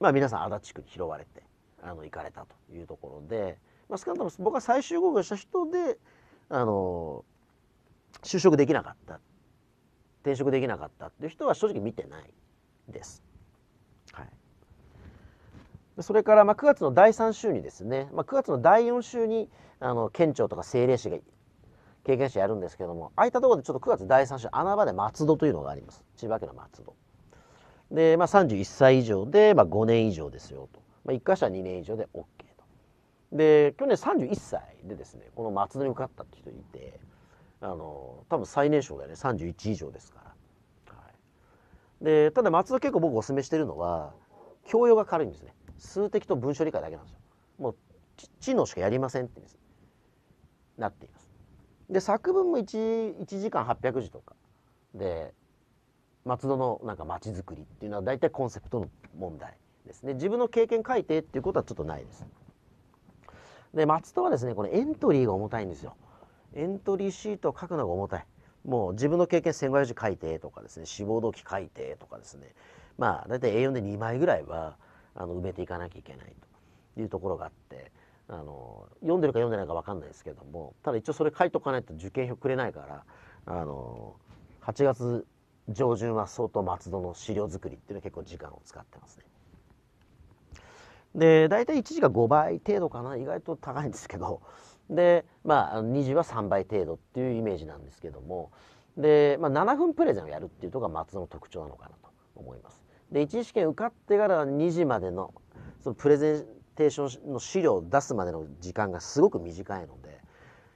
まあ、皆さん足立区に拾われてあの行かれたというところで、まあ、少なくとも僕は最終合格した人であの就職できなかった転職できなかったっていう人は正直見てないです。それからまあ9月の第3週にですね、まあ、9月の第4週にあの県庁とか政令市が経験者やるんですけどもああいったところでちょっと9月第3週穴場で松戸というのがあります千葉県の松戸で、まあ、31歳以上で、まあ、5年以上ですよと、まあ、1箇所は2年以上で OK とで去年31歳でですねこの松戸に受かったって人いてあの多分最年少だよね31以上ですから、はい、でただ松戸結構僕おすすめしてるのは教養が軽いんですね数的と文書理解だけなんですよ。もう知能しかやりませんってなっています。で作文も 1, 1時間800字とかで松戸のなんか街づくりっていうのは大体コンセプトの問題ですね。自分の経験書いてっていうことはちょっとないです。で松戸はですねこのエントリーが重たいんですよ。エントリーシートを書くのが重たい。もう自分の経験1500字書いてとかですね志望動機書いてとかですねまあ大体 A4 で2枚ぐらいはあの埋めていかなきゃいけないというところがあってあの読んでるか読んでないか分かんないですけどもただ一応それ書いとかないと受験票くれないからあの8月上旬は相当松戸の資料作りっていうのは結構時間を使ってますね。で大体1時が5倍程度かな意外と高いんですけどでまあ2時は3倍程度っていうイメージなんですけどもで、まあ、7分プレゼンをやるっていうとこが松戸の特徴なのかなと思います。で1次試験受かってから2時までのそのプレゼンテーションの資料を出すまでの時間がすごく短いので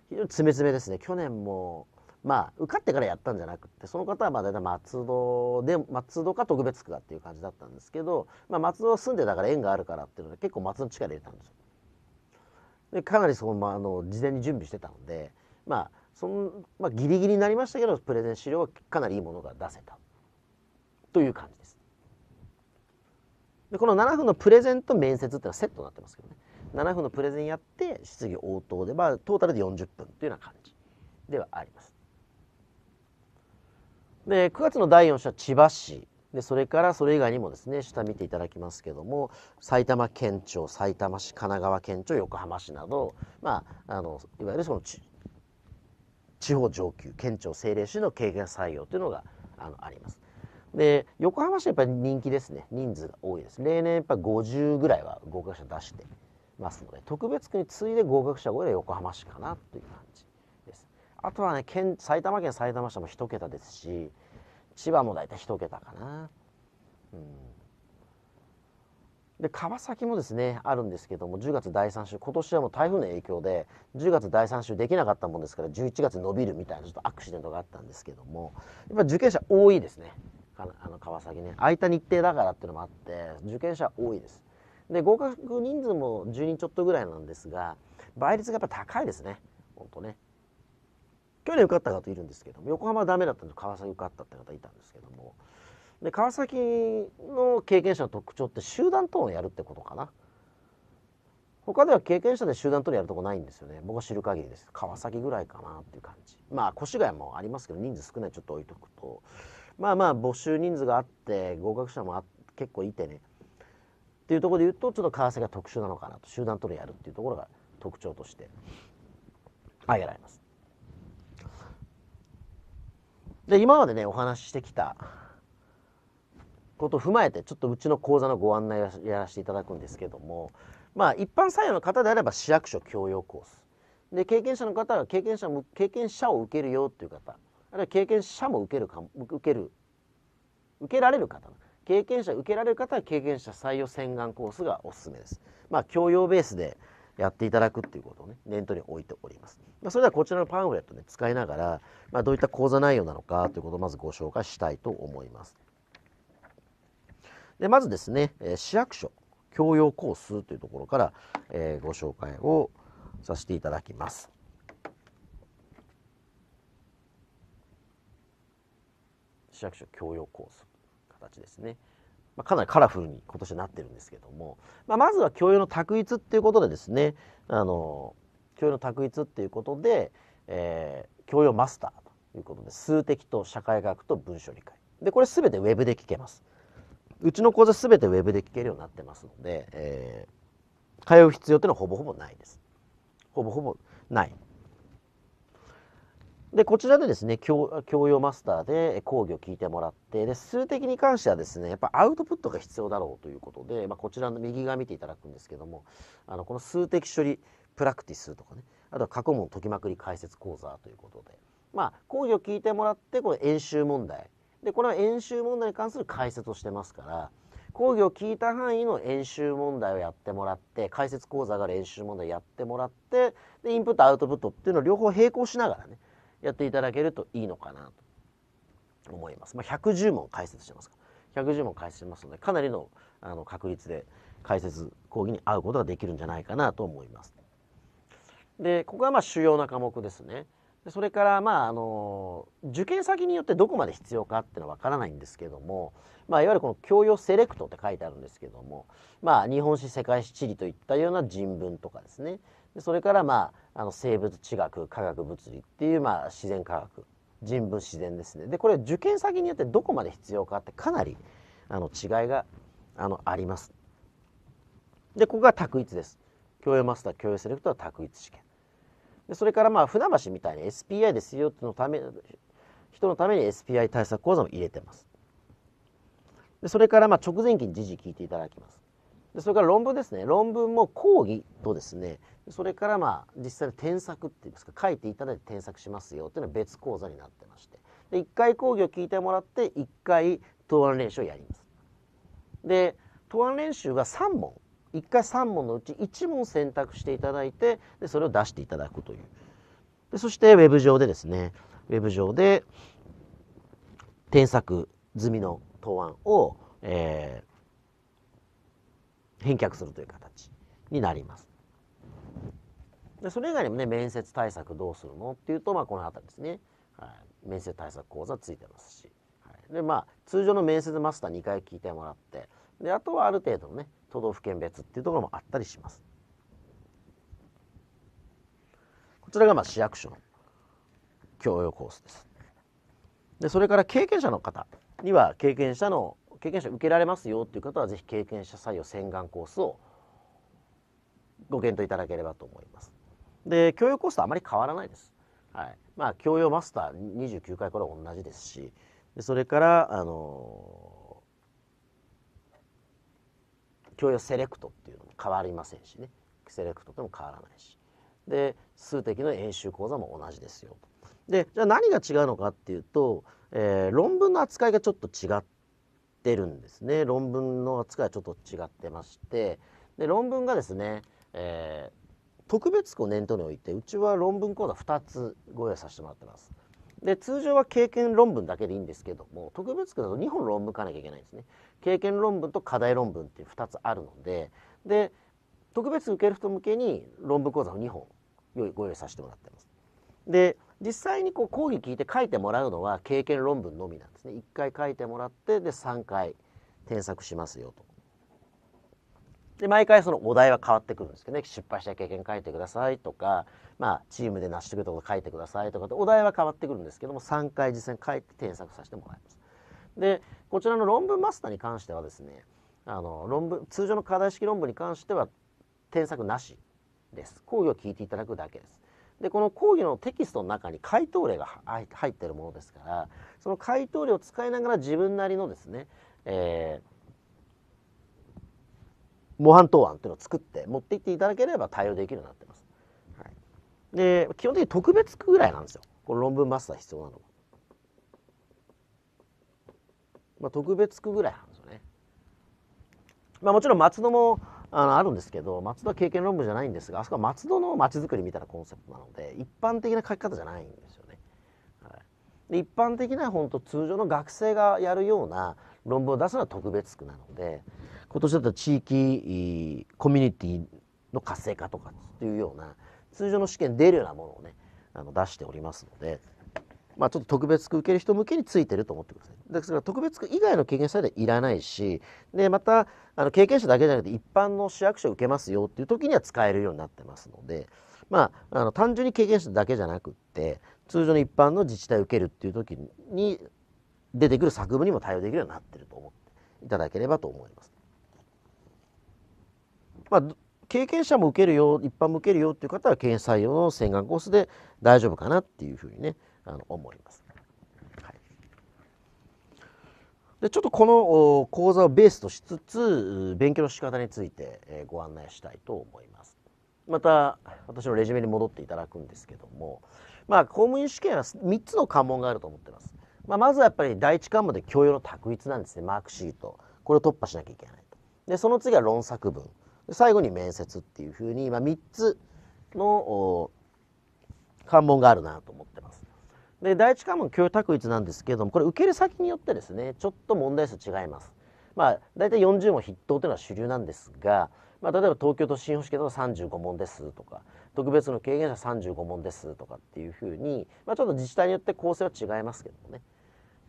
非常に詰め詰めですね去年もまあ受かってからやったんじゃなくてその方はまあ大体松戸で松戸か特別区かっていう感じだったんですけど、まあ、松戸住んでたから縁があるからっていうので結構松戸の力入れたんですよ。でかなりその、まあ、あの事前に準備してたのでまあその、まあ、ギリギリになりましたけどプレゼン資料はかなりいいものが出せたという感じです。でこの7分のプレゼンと面接っていうのはセットになってますけどね7分のプレゼンやって質疑応答でまあトータルで40分というような感じではあります。で9月の第4週は千葉市でそれからそれ以外にもですね下見ていただきますけども埼玉県庁埼玉市神奈川県庁横浜市など、まあ、あのいわゆるその地方上級県庁政令市の経験採用というのがあのあります。で、横浜市はやっぱり人気ですね。人数が多いです。例年やっぱ50ぐらいは合格者出してますので、特別区に次いで合格者が多いのは横浜市かなという感じです。あとはね、県埼玉県埼玉市も1桁ですし、千葉も大体1桁かな。うんで川崎もですねあるんですけども10月第3週今年はもう台風の影響で10月第3週できなかったもんですから11月伸びるみたいなちょっとアクシデントがあったんですけどもやっぱ受験者多いですねかあの川崎ね空いた日程だからっていうのもあって受験者多いですで合格人数も10人ちょっとぐらいなんですが倍率がやっぱ高いですね本当ね去年受かった方いるんですけども横浜はダメだったんで川崎受かったって方いたんですけどもで川崎の経験者の特徴って集団討論やるってことかな他では経験者で集団討論やるとこないんですよね僕は知る限りです川崎ぐらいかなっていう感じまあ越谷もありますけど人数少ないちょっと置いとくとまあまあ募集人数があって合格者も結構いてねっていうところで言うとちょっと為替が特殊なのかなと集団トレやるっていうところが特徴として挙げられます。で今までねお話ししてきたことを踏まえてちょっとうちの講座のご案内をやらせていただくんですけどもまあ一般採用の方であれば市役所教養コースで経験者の方は経験者も経験者を受けるよっていう方あるいは経験者も受けるか受ける受けられる方経験者受けられる方は経験者採用洗顔コースがおすすめです。まあ教養ベースでやっていただくっていうことをね念頭に置いております。まあ、それではこちらのパンフレットね使いながら、まあ、どういった講座内容なのかということをまずご紹介したいと思います。でまずですね、え市役所教養コースというところから、えー、ご紹介をさせていただきます。市役所教養コース形ですね、まあ、かなりカラフルに今年なってるんですけども、まあ、まずは教養の択一っていうことでですねあの教養の択一っていうことで、えー、教養マスターということで数的と社会学と文書理解でこれ全てウェブで聞けますうちの講座全てウェブで聞けるようになってますので、えー、通う必要っていうのはほぼほぼないですほぼほぼないで、こちらでですね、教養マスターで講義を聞いてもらって、で、数的に関してはですね、やっぱアウトプットが必要だろうということで、まあ、こちらの右側見ていただくんですけども、あの、この数的処理プラクティスとかね、あとは過去問解きまくり解説講座ということで、まあ、講義を聞いてもらって、この演習問題。で、これは演習問題に関する解説をしてますから、講義を聞いた範囲の演習問題をやってもらって解説講座がある演習問題やってもらってでインプットアウトプットっていうのを両方並行しながらねやっていただけるといいのかなと思います。まあ、110問解説してますか110問解説してますので、かなりのあの確率で解説講義に合うことができるんじゃないかなと思います。で、ここはまあ主要な科目ですね。それから、まあ、あの、受験先によってどこまで必要かっていうのはわからないんですけども、まあ、いわゆるこの教養セレクトって書いてあるんですけども、まあ、日本史、世界史、地理といったような人文とかですね、それからまああの生物地学化学物理っていうまあ自然科学人文自然ですねでこれ受験先によってどこまで必要かってかなりあの違いがあのありますでここが択一です教養マスター教養セレクトは択一試験でそれからまあ船橋みたいに SPI ですよってのため人のために SPI 対策講座も入れてますでそれからまあ直前期に時事聞いていただきますでそれから論文ですね論文も講義とですねそれからまあ実際に添削っていいますか書いていただいて添削しますよっていうのは別講座になってましてで1回講義を聞いてもらって1回答案練習をやります。で答案練習が3問1回3問のうち1問選択していただいてでそれを出していただくというでそしてウェブ上でですねウェブ上で添削済みの答案を、えー、返却するという形になります。でそれ以外にもね面接対策どうするのっていうと、まあ、この辺りですね、はい、面接対策講座ついてますし、はい、でまあ通常の面接マスター2回聞いてもらってであとはある程度のね都道府県別っていうところもあったりします。こちらがまあ市役所の教養コースです。でそれから経験者の方には経験者の経験者受けられますよという方はぜひ経験者採用洗顔コースをご検討いただければと思います。で教養コースとあまり変わらないです。はいまあ、教養マスター29回から同じですしでそれから、あのー、教養セレクトっていうのも変わりませんしねセレクトとも変わらないしで数的の演習講座も同じですよでじゃあ何が違うのかっていうと、えー、論文の扱いがちょっと違っってるんですね論文の扱いはちょっと違ってましてで論文がですね、えー、特別校念頭においてうちは論文講座2つご用意させてもらってます。で通常は経験論文だけでいいんですけども特別区だと2本論文書かなきゃいけないんですね経験論文と課題論文っていう2つあるのでで特別受ける人向けに論文講座を2本ご用意させてもらってますで実際にこう講義聞いて書いてもらうのは経験論文のみなんですね1回書いてもらってで3回添削しますよと。で毎回そのお題は変わってくるんですけどね失敗した経験書いてくださいとか、まあ、チームで成し遂げたこと書いてくださいとかってお題は変わってくるんですけども3回実際に書いて添削させてもらいます。でこちらの論文マスターに関してはですねあの論文通常の課題式論文に関しては添削なしです講義を聞いていただくだけです。でこの講義のテキストの中に回答例が入ってるものですからその回答例を使いながら自分なりのですね、えー、模範答案というのを作って持っていっていただければ対応できるようになってます。はい、で基本的に特別区ぐらいなんですよこの論文マスター必要なのまあ、特別区ぐらいなんですよね。まあ、もちろん松戸もあのあるんですけど松戸経験論文じゃないんですがあそこは松戸のまちづくりみたいなコンセプトなので一般的な書き方じゃないんですよね。はい、で一般的な本当通常の学生がやるような論文を出すのは特別区なので今年だったら地域コミュニティの活性化とかっていうような通常の試験出るようなものをねあの出しておりますので。まあ、ちょっと特別区受ける人向けについてると思ってください。ですから特別区以外の経験者ではいらないしでまたあの経験者だけじゃなくて一般の市役所受けますよっていう時には使えるようになってますので、まあ、あの単純に経験者だけじゃなくって通常の一般の自治体受けるっていう時に出てくる作文にも対応できるようになってると思っていただければと思います。まあ経験者も受けるよ一般も受けるよっていう方は経営採用の専顔コースで大丈夫かなっていうふうにねあの思います。はい、でちょっとこの講座をベースとしつつ勉強の仕方についてご案内したいと思います。また私のレジュメに戻っていただくんですけども、まあ、公務員試験は3つの関門があると思ってます。まあ、まずはやっぱり第一関門で教養の択一なんですねマークシートこれを突破しなきゃいけないとでその次は論作文最後に面接っていうふうに、まあ、3つの関門があるなと思ってますで第一関門共与一なんですけれどもこれ受ける先によってですねちょっと問題数違います。まあ、大体40問筆頭というのは主流なんですが、まあ、例えば東京都心保試験だと35問ですとか特別の経験者35問ですとかっていうふうに、まあ、ちょっと自治体によって構成は違いますけどもね。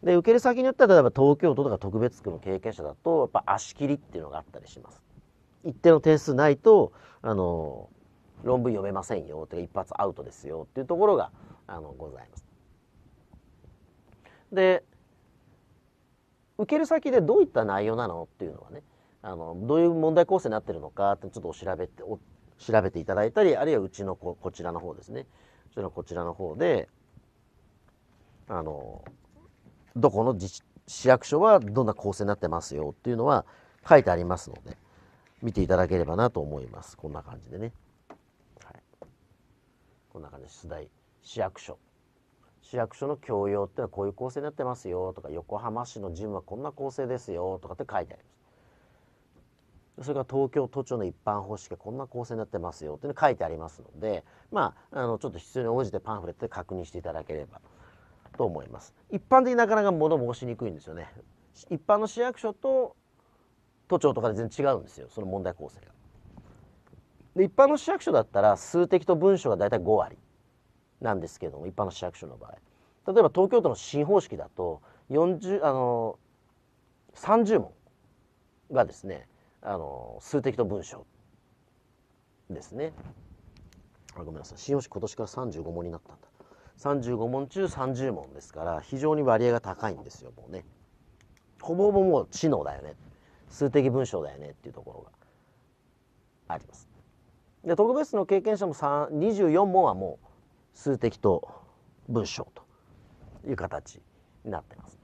で受ける先によっては例えば東京都とか特別区の経験者だとやっぱ足切りっていうのがあったりします。一定の点数ないとあの論文読めませんよとか一発アウトですよっていうところがあのございます。で受ける先でどういった内容なのっていうのはねあのどういう問題構成になってるのかってちょっとお調べてお調べていただいたりあるいはうちのここちらの方ですねうちのこちらの方であのどこの自市役所はどんな構成になってますよっていうのは書いてありますので見ていただければなと思いますこんな感じでね、はい、こんな感じで出題市役所市役所の教養ってのはこういう構成になってますよとか横浜市の事務はこんな構成ですよとかって書いてありますそれから東京都庁の一般方式はこんな構成になってますよっていうの書いてありますのでまああのちょっと必要に応じてパンフレットで確認していただければと思います一般的になかなか物申しにくいんですよね一般の市役所と都庁とかで全然違うんですよその問題構成がで一般の市役所だったら数的と文章が大体5割なんですけども一般の市役所の場合例えば東京都の新方式だと40あの30問がですねあの数的と文章ですねあごめんなさい新方式今年から35問になったんだ35問中30問ですから非常に割合が高いんですよもうねほぼほぼもう知能だよね数的文章だよねっていうところがありますで特別の経験者も24問はも数的と文章という形になってます。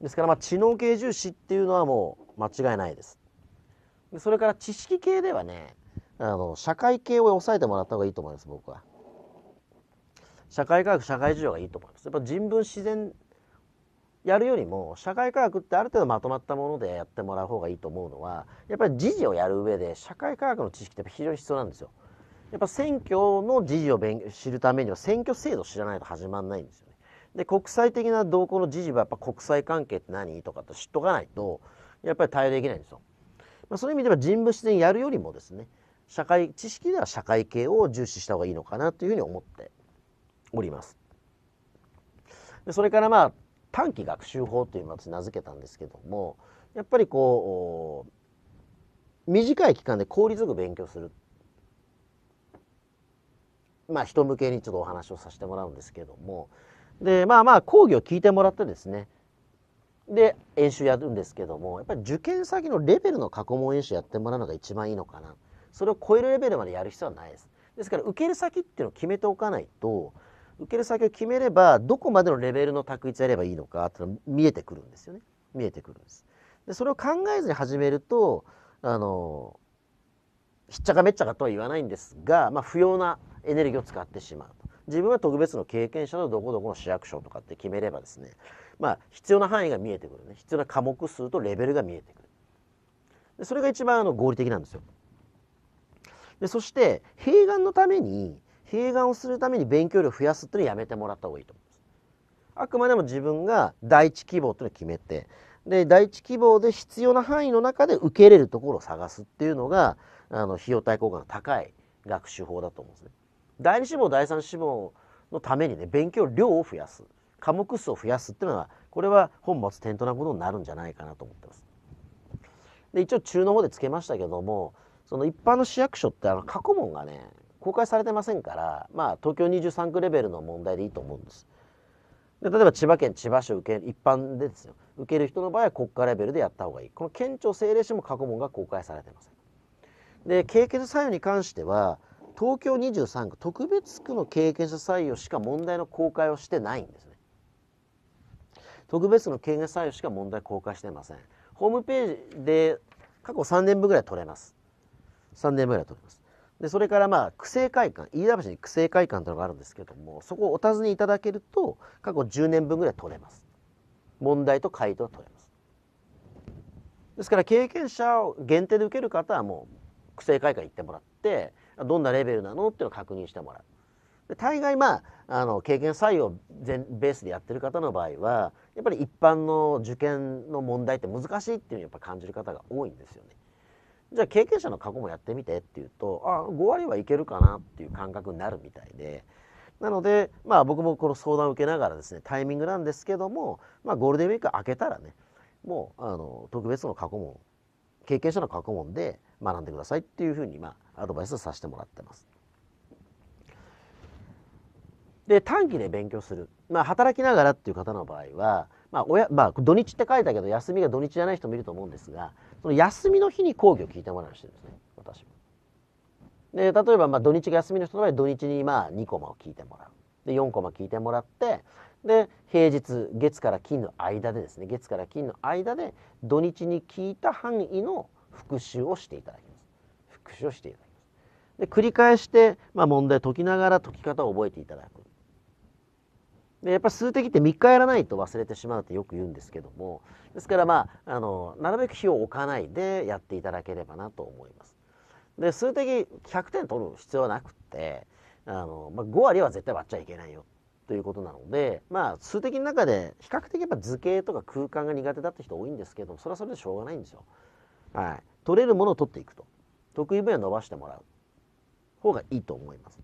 ですから、まあ、知能系重視っていうのはもう間違いないです。それから知識系ではね、あの、社会系を抑えてもらった方がいいと思います、僕は。社会科学、社会授業がいいと思います。やっぱ人文自然やるよりも、社会科学ってある程度まとまったものでやってもらう方がいいと思うのは、やっぱり時事をやる上で、社会科学の知識って非常に必要なんですよ。やっぱ選挙の時事を勉知るためには選挙制度を知らないと始まらないんですよね。で国際的な動向の時事はやっぱ国際関係って何とかって知っとかないとやっぱり対応できないんですよ。まあ、そういう意味では人物でやるよりもですね社会知識では社会系を重視した方がいいのかなというふうに思っております。でそれからまあ短期学習法というのを名付けたんですけどもやっぱりこう短い期間で効率よく勉強するまあ、人向けにちょっとお話をさせてもらうんですけどもでまあまあ講義を聞いてもらってですねで演習やるんですけどもやっぱり受験先のレベルの過去問演習やってもらうのが一番いいのかなそれを超えるレベルまでやる必要はないですですから受ける先っていうのを決めておかないと受ける先を決めればどこまでのレベルの択一やればいいのかっての見えてくるんですよね見えてくるんですでそれを考えずに始めるとあのひっちゃかめっちゃかとは言わないんですが、まあ、不要なエネルギーを使ってしまうと。自分は特別の経験者のどこどこの市役所とかって決めればですね、まあ、必要な範囲が見えてくるね必要な科目数とレベルが見えてくるでそれが一番あの合理的なんですよでそして併願のために併願をするために勉強量を増やすっていうのはやめてもらった方がいいと思いますあくまでも自分が第一希望っていうのを決めてで第一希望で必要な範囲の中で受け入れるところを探すっていうのがあの費用対効果の高い学習法だと思うんですね第二志望第三志望のためにね勉強量を増やす科目数を増やすっていうのはこれは本末転倒なことになるんじゃないかなと思ってます。で一応中の方でつけましたけどもその一般の市役所ってあの過去問がね公開されてませんからまあ東京23区レベルの問題でいいと思うんです。で例えば千葉県千葉市を受ける一般でですよ受ける人の場合は国家レベルでやった方がいいこの県庁政令市も過去問が公開されてません。で経験作用に関しては東京23区特別区の経験者採用しか問題の公開をしてないんですね特別の経験者採用しか問題公開してませんホームページで過去3年分ぐらい取れます3年分ぐらい取れますでそれからまあ区政会館飯田橋に区政会館というのがあるんですけどもそこをお尋ねいただけると過去10年分ぐらい取れます問題と回答が取れますですから経験者を限定で受ける方はもう区政会館行ってもらってどんなレベルなのっていうのを確認してもらう。大概まあ、あの、経験採用全ベースでやってる方の場合は、やっぱり一般の受験の問題って難しいっていうのをやっぱ感じる方が多いんですよね。じゃあ経験者の過去もやってみてっていうと、あ、5割はいけるかなっていう感覚になるみたいで、なので、まあ僕もこの相談を受けながらですね、タイミングなんですけども、まあゴールデンウィーク明けたらね、もう、あの、特別の過去問、経験者の過去問で、学んでくださいっていうふうに、まあ、アドバイスさせてもらってます。で短期で勉強する、まあ、働きながらっていう方の場合は、まあ親まあ、土日って書いたけど休みが土日じゃない人もいると思うんですがその休みの日に講義を聞いてもらうよしてるんですね私も。で例えばまあ土日が休みの人の場合土日にまあ2コマを聞いてもらうで4コマ聞いてもらってで平日月から金の間でですね月から金の間で土日に聞いた範囲の復習をしていただきます。復習をしていただきます。で繰り返して、まあ、問題解きながら解き方を覚えていただく。でやっぱり数的って3日やらないと忘れてしまうってよく言うんですけどもですからまああのなるべく日を置かないでやっていただければなと思います。で数的100点取る必要はなくってあの、まあ、5割は絶対割っちゃいけないよということなのでまあ数的の中で比較的やっぱ図形とか空間が苦手だって人多いんですけどそれはそれでしょうがないんですよ。はい、取れるものを取っていくと得意分野伸ばしてもらう方がいいと思います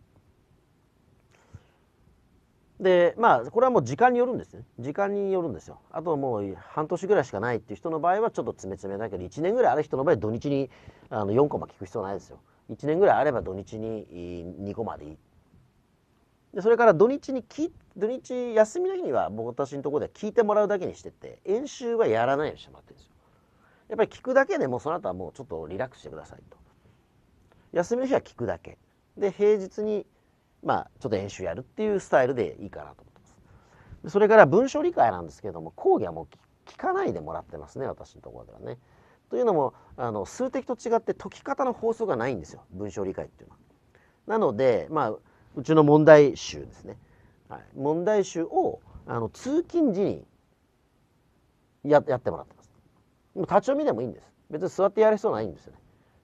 でまあこれはもう時間によるんですね時間によるんですよあともう半年ぐらいしかないっていう人の場合はちょっと詰め詰めだけど1年ぐらいある人の場合土日にあの4コマ聞く必要ないですよ1年ぐらいあれば土日に2コマでいいでそれから土日にき土日休みの日には僕私のところでは聞いてもらうだけにしてって演習はやらないようにしてもらってるんですよやっぱり聞くだけでもうその後はもうちょっとリラックスしてくださいと。休みの日は聞くだけ。で、平日に、まあ、ちょっと演習やるっていうスタイルでいいかなと思ってます。それから文章理解なんですけども、講義はもう聞かないでもらってますね、私のところではね。というのも、あの数的と違って解き方の法則がないんですよ、文章理解っていうのは。なので、まあ、うちの問題集ですね。はい、問題集をあの通勤時にややってもらって立ち読みでもいいんです別に座ってやる必要ないんですよね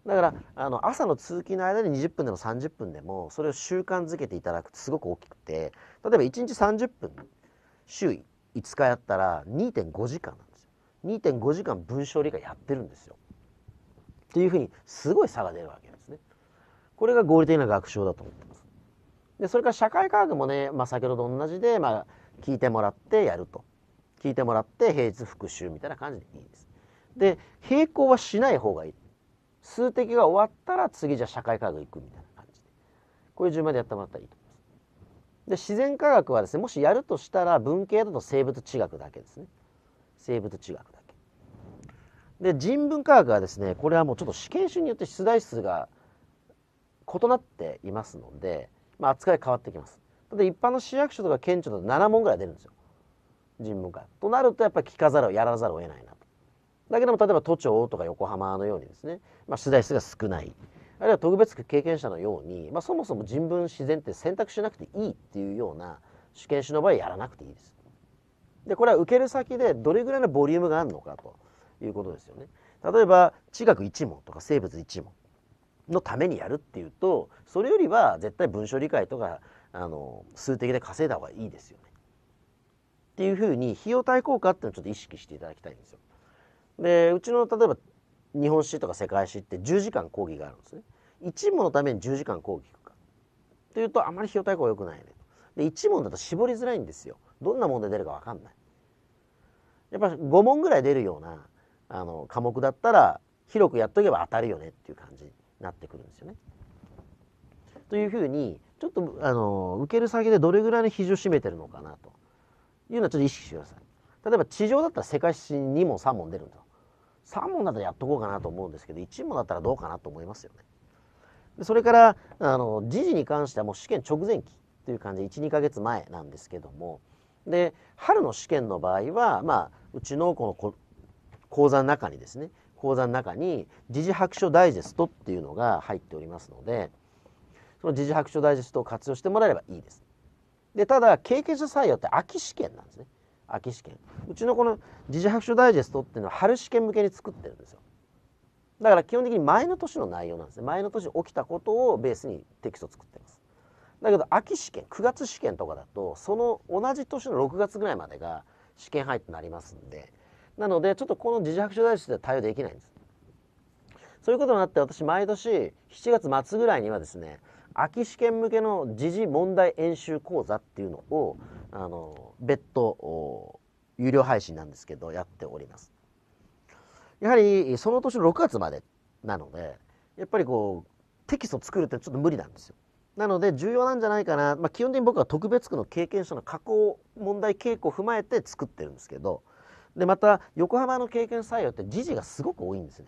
だからあの朝の通勤の間に20分でも30分でもそれを習慣づけていただくてすごく大きくて例えば1日30分週5日やったら2.5時間なんですよ2.5時間文章理科やってるんですよっていうふうにすごい差が出るわけですねこれが合理的な学習だと思ってますでそれから社会科学もね、まあ、先ほどと同じで、まあ、聞いてもらってやると聞いてもらって平日復習みたいな感じでいいですで並行はしない方がいい数的が終わったら次じゃ社会科学行くみたいな感じでこういう順番でやってもらったらいいと思いますで自然科学はですねもしやるとしたら文系だと生物地学だけですね生物地学だけで人文科学はですねこれはもうちょっと試験種によって出題数が異なっていますので、まあ、扱い変わってきますだ一般の市役所とか県庁だと7問ぐらい出るんですよ人文科学となるとやっぱり聞かざるをやらざるを得ないなだけども例えば都庁とか横浜のようにですね、まあ、出数が少ないあるいは特別区経験者のように、まあ、そもそも人文自然って選択しなくていいっていうような主権種の場合やらなくていいです。でこれは受ける先でどれぐらいのボリュームがあるのかということですよね。例えば地学1問とか生物1問のためにやるっていうとそれよりは絶対文書理解とかあの数的で稼いだ方がいいですよね。っていうふうに費用対効果っていうのをちょっと意識していただきたいんですよ。でうちの例えば日本史とか世界史って10時間講義があるんですね。一問のために10時間講義聞くか。というとあまり費用対効良くないね。で1問だと絞りづらいんですよ。どんな問題出るか分かんない。やっぱ5問ぐらい出るようなあの科目だったら広くやっとけば当たるよねっていう感じになってくるんですよね。というふうにちょっとあの受ける先でどれぐらいの比重を占めてるのかなというのはちょっと意識してください。例えば地上だったら世界史2問3問出るんだ3問だったらやっとこうかなと思うんですけど1問だったらどうかなと思いますよね。でそれからあの時事に関してはもう試験直前期という感じで12か月前なんですけどもで春の試験の場合は、まあ、うちのこの講座の中にですね講座の中に時事白書ダイジェストっていうのが入っておりますのでその時事白書ダイジェストを活用してもらえればいいです。でただ経験者採用って秋試験なんですね。秋試験うちのこの時事白書ダイジェストっていうのは春試験向けに作ってるんですよだから基本的に前の年の内容なんですね前の年起きたことをベースにテキスト作ってますだけど秋試験9月試験とかだとその同じ年の6月ぐらいまでが試験入ってなりますんでなのでちょっとこの時事白書ダイジェスト」では対応できないんですそういうことになって私毎年7月末ぐらいにはですね秋試験向けの時事問題演習講座っていうのをあの別途有料配信なんですけどやっておりますやはりその年の6月までなのでやっぱりこうテキスト作るってちょっと無理なんですよなので重要なんじゃないかな、まあ、基本的に僕は特別区の経験者の加工問題傾向を踏まえて作ってるんですけどでまた横浜の経験採用って時事がすごく多いんですね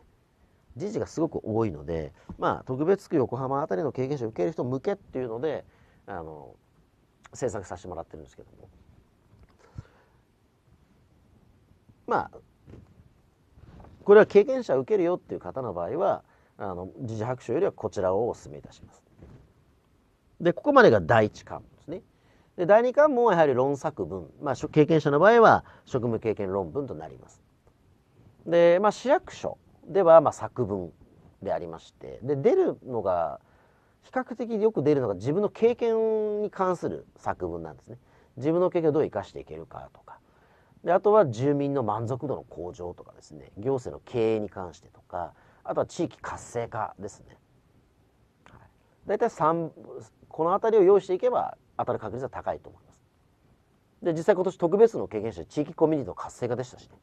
人事がすごく多いので、まあ、特別区横浜あたりの経験者受ける人向けっていうのであの制作させてもらってるんですけどもまあこれは経験者受けるよっていう方の場合はあの時事白書よりはこちらをお勧めいたします。でここまでが第1巻ですね。で第2巻もやはり論作文、まあ、経験者の場合は職務経験論文となります。で、まあ、市役所ではまあ作文でありましてで出るのが比較的よく出るのが自分の経験に関する作文なんですね。自分の経験をどう生かしていけるかとかであとは住民の満足度の向上とかですね行政の経営に関してとかあとは地域活性化ですね。はい、大体3この辺りを用意していけば当たる確率は高いと思います。で実際今年特別の経験者地域コミュニティの活性化でしたしね。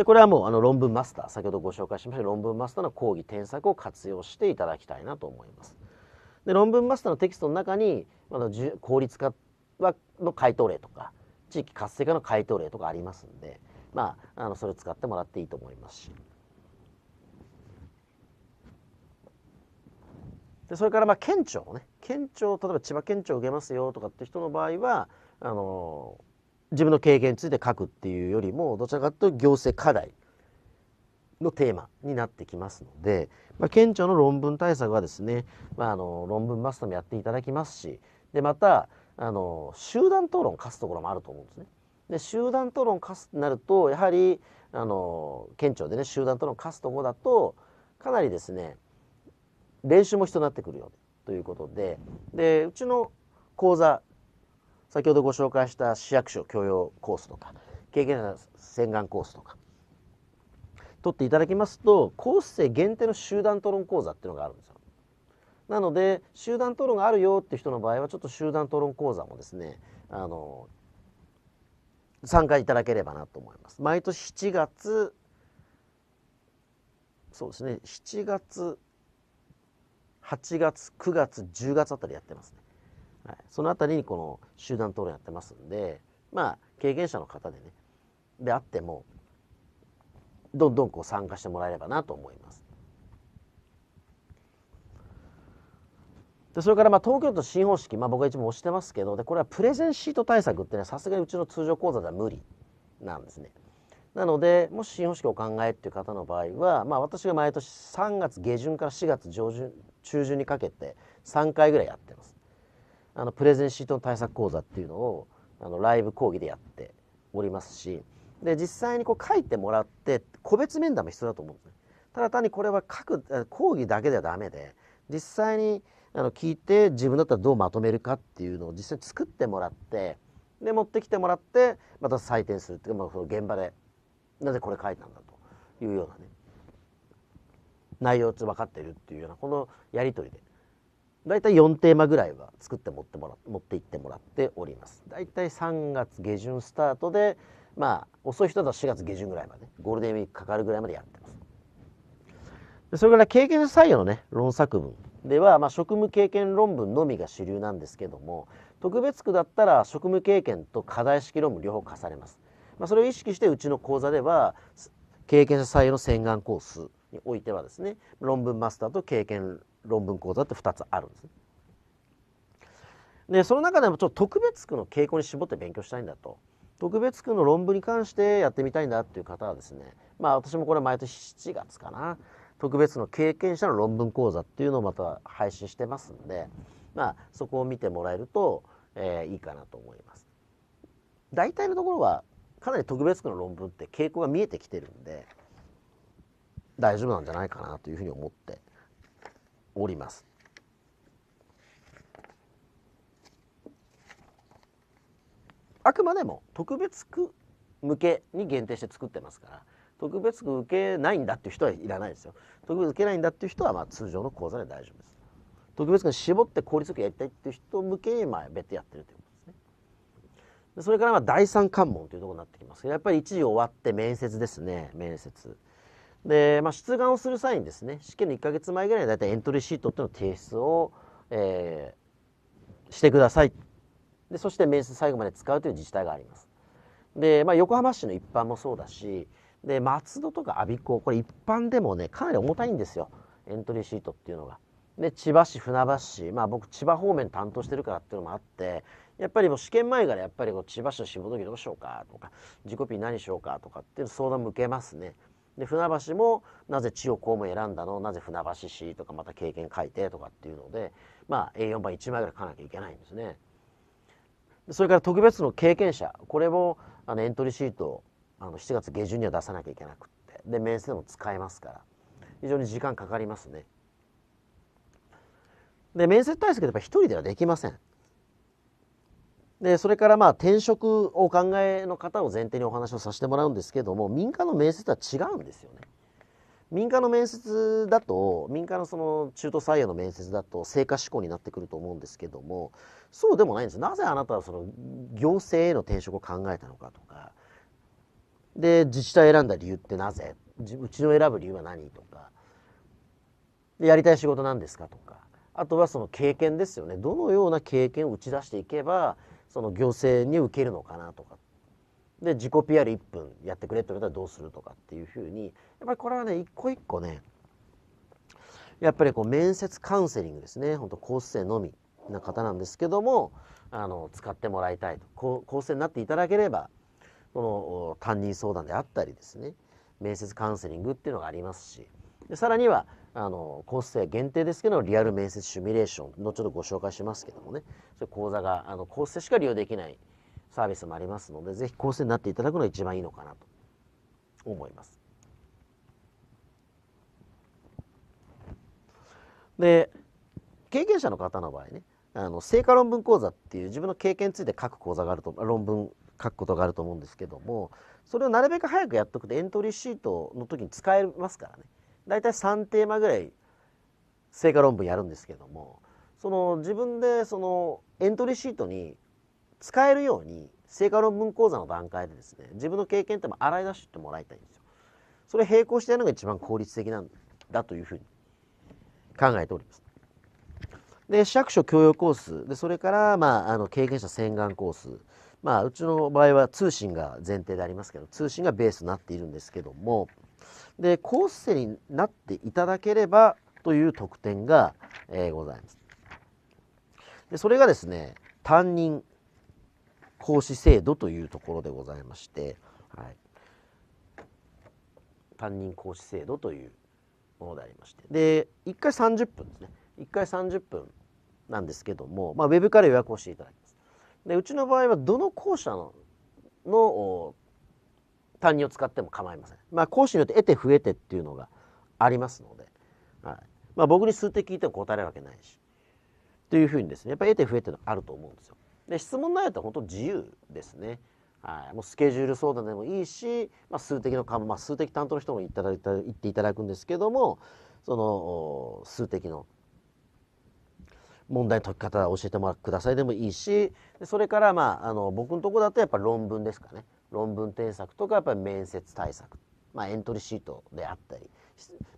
でこれはもうあの論文マスター先ほどご紹介しました論文マスターの講義添削を活用していただきたいなと思います。で論文マスターのテキストの中にあの効率化はの回答例とか地域活性化の回答例とかありますんで、まあ、あのそれを使ってもらっていいと思いますし。でそれからまあ県庁ね県庁例えば千葉県庁受けますよとかって人の場合はあのー自分の経験について書くっていうよりもどちらかというと行政課題のテーマになってきますので、まあ、県庁の論文対策はですね、まあ、あの論文マスターもやっていただきますしでまたあの集団討論を課すところもあると思うんですね。で集団討論を課すってなるとやはりあの県庁でね集団討論を課すところだとかなりですね練習も必要になってくるよということででうちの講座先ほどご紹介した市役所教養コースとか経験者洗顔コースとか取っていただきますとコース生限定の集団討論講座っていうのがあるんですよ。なので集団討論があるよって人の場合はちょっと集団討論講座もですねあの参加いただければなと思います。毎年7月そうですね7月8月9月10月あたりやってますね。はい、そのあたりにこの集団討論やってますんで、まあ、経験者の方でね、であっても、どんどんこう参加してもらえればなと思います。でそれからまあ東京都新方式、まあ、僕が一番推してますけどでこれはプレゼンシート対策ってねさすがにうちの通常講座では無理なんですね。なのでもし新方式を考えっていう方の場合は、まあ、私が毎年3月下旬から4月上旬中旬にかけて3回ぐらいやってます。あのプレゼンシートの対策講座っていうのをあのライブ講義でやっておりますしで実際にこう書いてもらって個別面談も必要だと思うんですね。ただ単にこれは書く講義だけではダメで実際にあの聞いて自分だったらどうまとめるかっていうのを実際に作ってもらってで持ってきてもらってまた採点するっていうか、まあ、その現場でなぜこれ書いたんだというようなね内容を分かってるっていうようなこのやり取りで大体4テーマぐらいは作って持ってもら持って行ってもらっております。大体3月下旬スタートで、まあ、遅い人だと4月下旬ぐらいまで、ゴールデンウィークかかるぐらいまでやってます。でそれから経験者採用のね、論作文では、まあ、職務経験論文のみが主流なんですけども、特別区だったら職務経験と課題式論文両方課されます。まあ、それを意識してうちの講座では、経験者採用の洗顔コースにおいてはですね、論文マスターと経験論文講座って2つあるんですね。でその中でもちょっと特別区の傾向に絞って勉強したいんだと特別区の論文に関してやってみたいんだっていう方はですねまあ私もこれ毎年7月かな特別の経験者の論文講座っていうのをまた配信してますんでまあそこを見てもらえると、えー、いいかなと思います。大体のところはかなり特別区の論文って傾向が見えてきてるんで大丈夫なんじゃないかなというふうに思っております。あくまでも特別区向けに限定して作ってますから特別区受けないんだっていう人はいらないですよ特別受けないんだっていう人はまあ通常の講座で大丈夫です特別区に絞って効率よくやりたいっていう人向けにまあ別でやってるということですねでそれからまあ第三関門というところになってきますやっぱり一時終わって面接ですね面接で、まあ、出願をする際にですね、試験の1か月前ぐらいに大体エントリーシートっていうの提出を、えー、してください。で、そして面接最後まで使うという自治体があります。で、まあ、横浜市の一般もそうだし、で、松戸とか我孫子、これ一般でもね、かなり重たいんですよ。エントリーシートっていうのが。で、千葉市、船橋市、まあ僕、千葉方面担当してるからっていうのもあって、やっぱりもう試験前からやっぱりこう千葉市の仕事着どうしようかとか自己 P 何しようかとかっていう相談も受けますね。で船橋もなぜ千代公も選んだのなぜ船橋市とかまた経験書いてとかっていうのでまあ A4 番1枚ぐらい書かなきゃいけないんですね。それから特別の経験者これもあのエントリーシートあの7月下旬には出さなきゃいけなくってで面接でも使えますから非常に時間かかりますね。で面接対策ってやっぱ一人ではできません。でそれからまあ転職を考えの方を前提にお話をさせてもらうんですけども民間の面接は違うんですよね。民間の面接だと民間のその中途採用の面接だと成果志向になってくると思うんですけどもそうでもないんですなぜあなたはその行政への転職を考えたのかとかで自治体選んだ理由ってなぜうちの選ぶ理由は何とかでやりたい仕事なんですかとかあとはその経験ですよねどのような経験を打ち出していけばその行政に受けるのかなとかで自己 PR1 分やってくれって言われたらどうするとかっていうふうにやっぱりこれはね一個一個ねやっぱりこう面接カウンセリングですね本当高生のみな方なんですけどもあの使ってもらいたいと高生になっていただければこの担任相談であったりですね面接カウンセリングっていうのがありますしでさらにはあのコース生限定ですけどリアル面接シミュレーションのちょっとご紹介しますけどもねそういう講座があのコース生しか利用できないサービスもありますのでぜひコース生になっていただくのが一番いいのかなと思います。で経験者の方の場合ねあの成果論文講座っていう自分の経験について書く講座があると論文書くことがあると思うんですけどもそれをなるべく早くやっとくとエントリーシートの時に使えますからね大体3テーマぐらい成果論文やるんですけどもその自分でそのエントリーシートに使えるように成果論文講座の段階でですね自分の経験っても洗い出してもらいたいんですよ。それ並行してやるのが一番効率的なんだというふうに考えております。で市役所教養コースでそれから、まあ、あの経験者洗顔コース、まあ、うちの場合は通信が前提でありますけど通信がベースになっているんですけどもでコース生になっていただければという特典が、えー、ございます。でそれがですね担任講師制度というところでございまして、はい、担任講師制度というものでありましてで1回30分ですね1回30分なんですけども、まあ、ウェブから予約をしていただきます。でうちの場合はどの校舎のの単にを使っても構いません。まあ、講師によって得て増えてっていうのがありますので、はいまあ、僕に数的聞いても答えるわけないし、というふうにですね、やっぱり得て増えてのあると思うんですよ。で、質問内容って本当自由ですね。はい、もうスケジュール相談でもいいし、まあ、数的の科目、まあ、数的担当の人も言いただいた言っていただくんですけどもその数的の問題の解き方を教えてもらくださいでもいいしそれから、まあ、あの僕のとこだとやっぱ論文ですかね論文添削とかやっぱり面接対策、まあ、エントリーシートであったり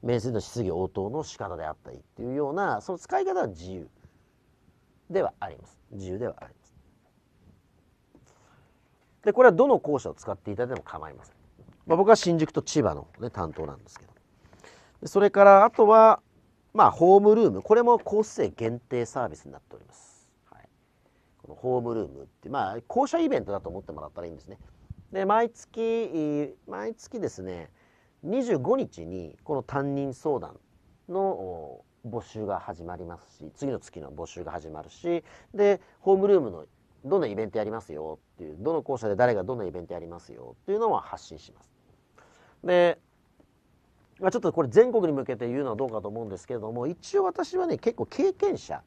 面接の質疑応答の仕方であったりっていうようなその使い方は自由ではあります自由ではありますでこれはどの校舎を使っていただいても構いません、まあ、僕は新宿と千葉の、ね、担当なんですけどそれからあとはまあホームルームこれもコー生限定サービスになっております、はい、このホームルームってまあ校舎イベントだと思ってもらったらいいんですねで毎月毎月ですね25日にこの担任相談の募集が始まりますし次の月の募集が始まるしでホームルームのどのイベントやりますよっていうどの校舎で誰がどんなイベントやりますよっていうのは発信します。でまあ、ちょっとこれ全国に向けて言うのはどうかと思うんですけれども一応私はね結構経験者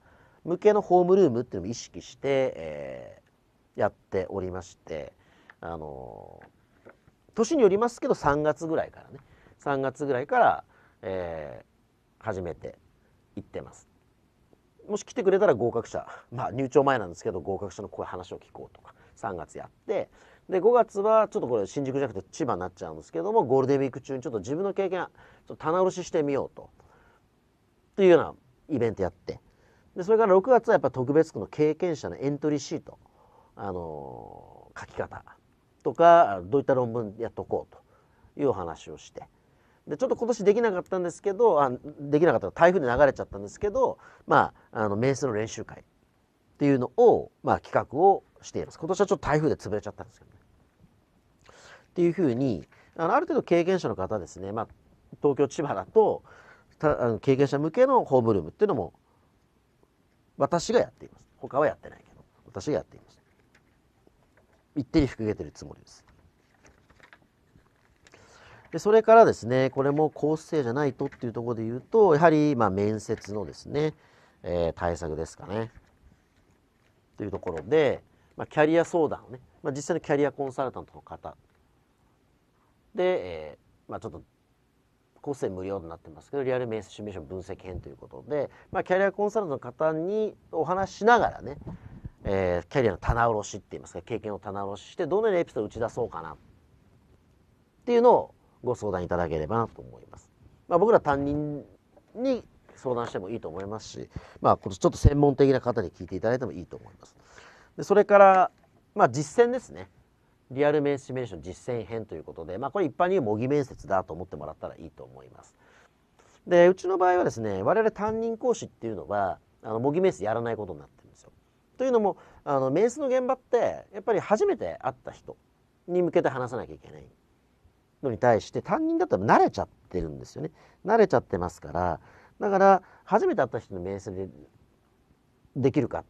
向けのホームルームっていうのも意識して、えー、やっておりまして。あの年によりますけど3月ぐらいからね3月ぐらいから、えー、始めていってますもし来てくれたら合格者まあ入庁前なんですけど合格者のこういう話を聞こうとか3月やってで5月はちょっとこれ新宿じゃなくて千葉になっちゃうんですけどもゴールデンウィーク中にちょっと自分の経験ちょっと棚卸ししてみようとていうようなイベントやってでそれから6月はやっぱ特別区の経験者のエントリーシート、あのー、書き方とかどういった論文やっとこうというお話をしてでちょっと今年できなかったんですけどあできなかった台風で流れちゃったんですけど、まあ、あの面接の練習会っていうのを、まあ、企画をしています今年はちょっと台風で潰れちゃったんですけどね。っていうふうにあのある程度経験者の方ですね、まあ、東京千葉だとたあの経験者向けのホームルームっていうのも私がやっています他はやってないけど私がやっています一手に引き受けてるつもりです。でそれからですねこれも高成じゃないとっていうところで言うとやはりま面接のですね、えー、対策ですかねというところで、まあ、キャリア相談をね、まあ、実際のキャリアコンサルタントの方で、えー、まあ、ちょっと構成無料になってますけどリアル面接シミュレーション分析編ということで、まあ、キャリアコンサルタントの方にお話しながらねえー、キャリアの棚卸しって言いますか経験を棚卸ししてどのようなエピソードを打ち出そうかなっていうのをご相談いただければなと思います。まあ、僕ら担任に相談してもいいと思いますし、まあ、ちょっと専門的な方に聞いていただいてもいいと思います。でそれから、まあ、実践ですね。リアル面シミュレーション実践編ということで、まあ、これ一般に言う模擬面接だと思ってもらったらいいと思います。でうちの場合はですね我々担任講師っていうのはあの模擬面接やらないことになってというのもあの面接の現場ってやっぱり初めて会った人に向けて話さなきゃいけないのに対して担任だったら慣れちゃってるんですよね慣れちゃってますからだから初めて会った人の面接でできるかっ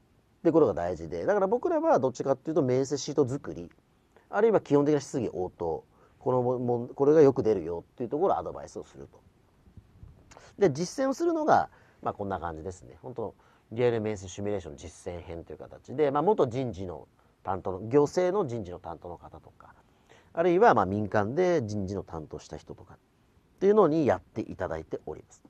てことが大事でだから僕らはどっちかっていうと面接シート作りあるいは基本的な質疑応答このもこれがよく出るよっていうところアドバイスをすると。で実践をするのが、まあ、こんな感じですね。本当リアル面接シミュレーション実践編という形で、まあ、元人事の担当の行政の人事の担当の方とかあるいはま民間で人事の担当した人とかっていうのにやっていただいております。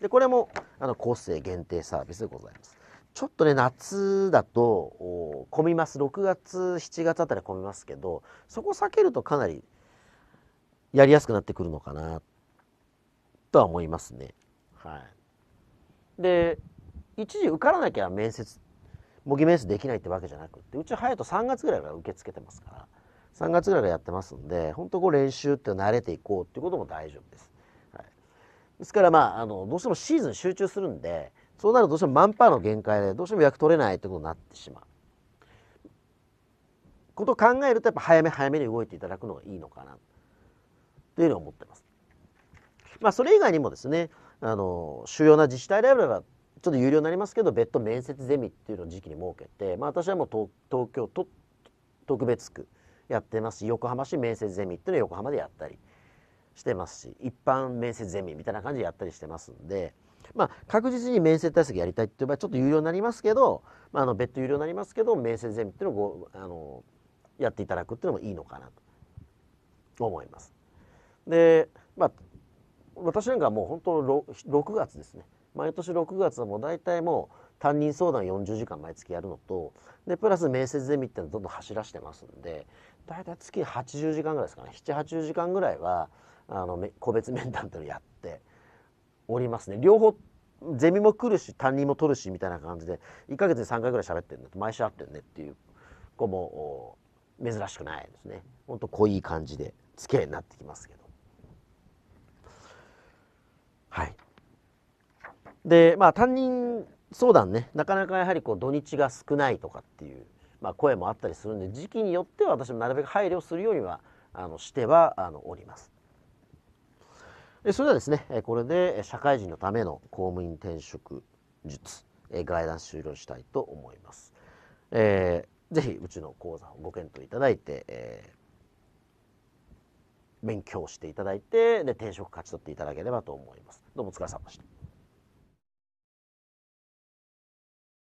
でこれもあの個性限定サービスでございます。ちょっとね夏だと混みます6月7月あたり混みますけどそこ避けるとかなりやりやすくなってくるのかなとは思いますね。はい、で一時受からなきゃ面接模擬面接できないってわけじゃなくてうち早いと3月ぐらいから受け付けてますから3月ぐらいからやってますんで本当こう練習って慣れていこうっていうことも大丈夫です。はい、ですからまああのどうしてもシーズン集中するんでそうなるとどうしてもマンパーの限界でどうしても役取れないってことになってしまう。ことを考えるとやっぱ早め早めに動いていただくのがいいのかなというのを思ってます。まあそれ以外にもですねあの主要な自治体であればちょっと有料になりますけど別途面接ゼミっていうのを時期に設けて、まあ、私はもう東東京都特別区やってますし横浜市面接ゼミっていうのは横浜でやったりしてますし一般面接ゼミみたいな感じでやったりしてますんで。まあ、確実に面接対策やりたいっていう場合ちょっと有料になりますけど、まあ、あの別途有料になりますけど面接ゼミっていうのをごあのやっていただくっていうのもいいのかなと思います。で、まあ、私なんかもう本当 6, 6月ですね毎年6月はもう大体もう担任相談40時間毎月やるのとでプラス面接ゼミってのどんどん走らしてますんで大体月80時間ぐらいですかね780時間ぐらいはあの個別面談っていうのやっておりますね両方ゼミも来るし担任も取るしみたいな感じで1か月に3回ぐらい喋ってるんだと毎週会ってるねっていう子も珍しくないですねほんと濃い感じで付き合いになってきますけどはいで、まあ、担任相談ねなかなかやはりこう土日が少ないとかっていう、まあ、声もあったりするんで時期によっては私もなるべく配慮するようにはあのしてはあのおります。それではですねこれで社会人のための公務員転職術ンス終了したいと思います。えー、ぜひうちの講座をご検討いただいて、えー、勉強していただいてで転職勝ち取っていただければと思います。どうもお疲れ様でした。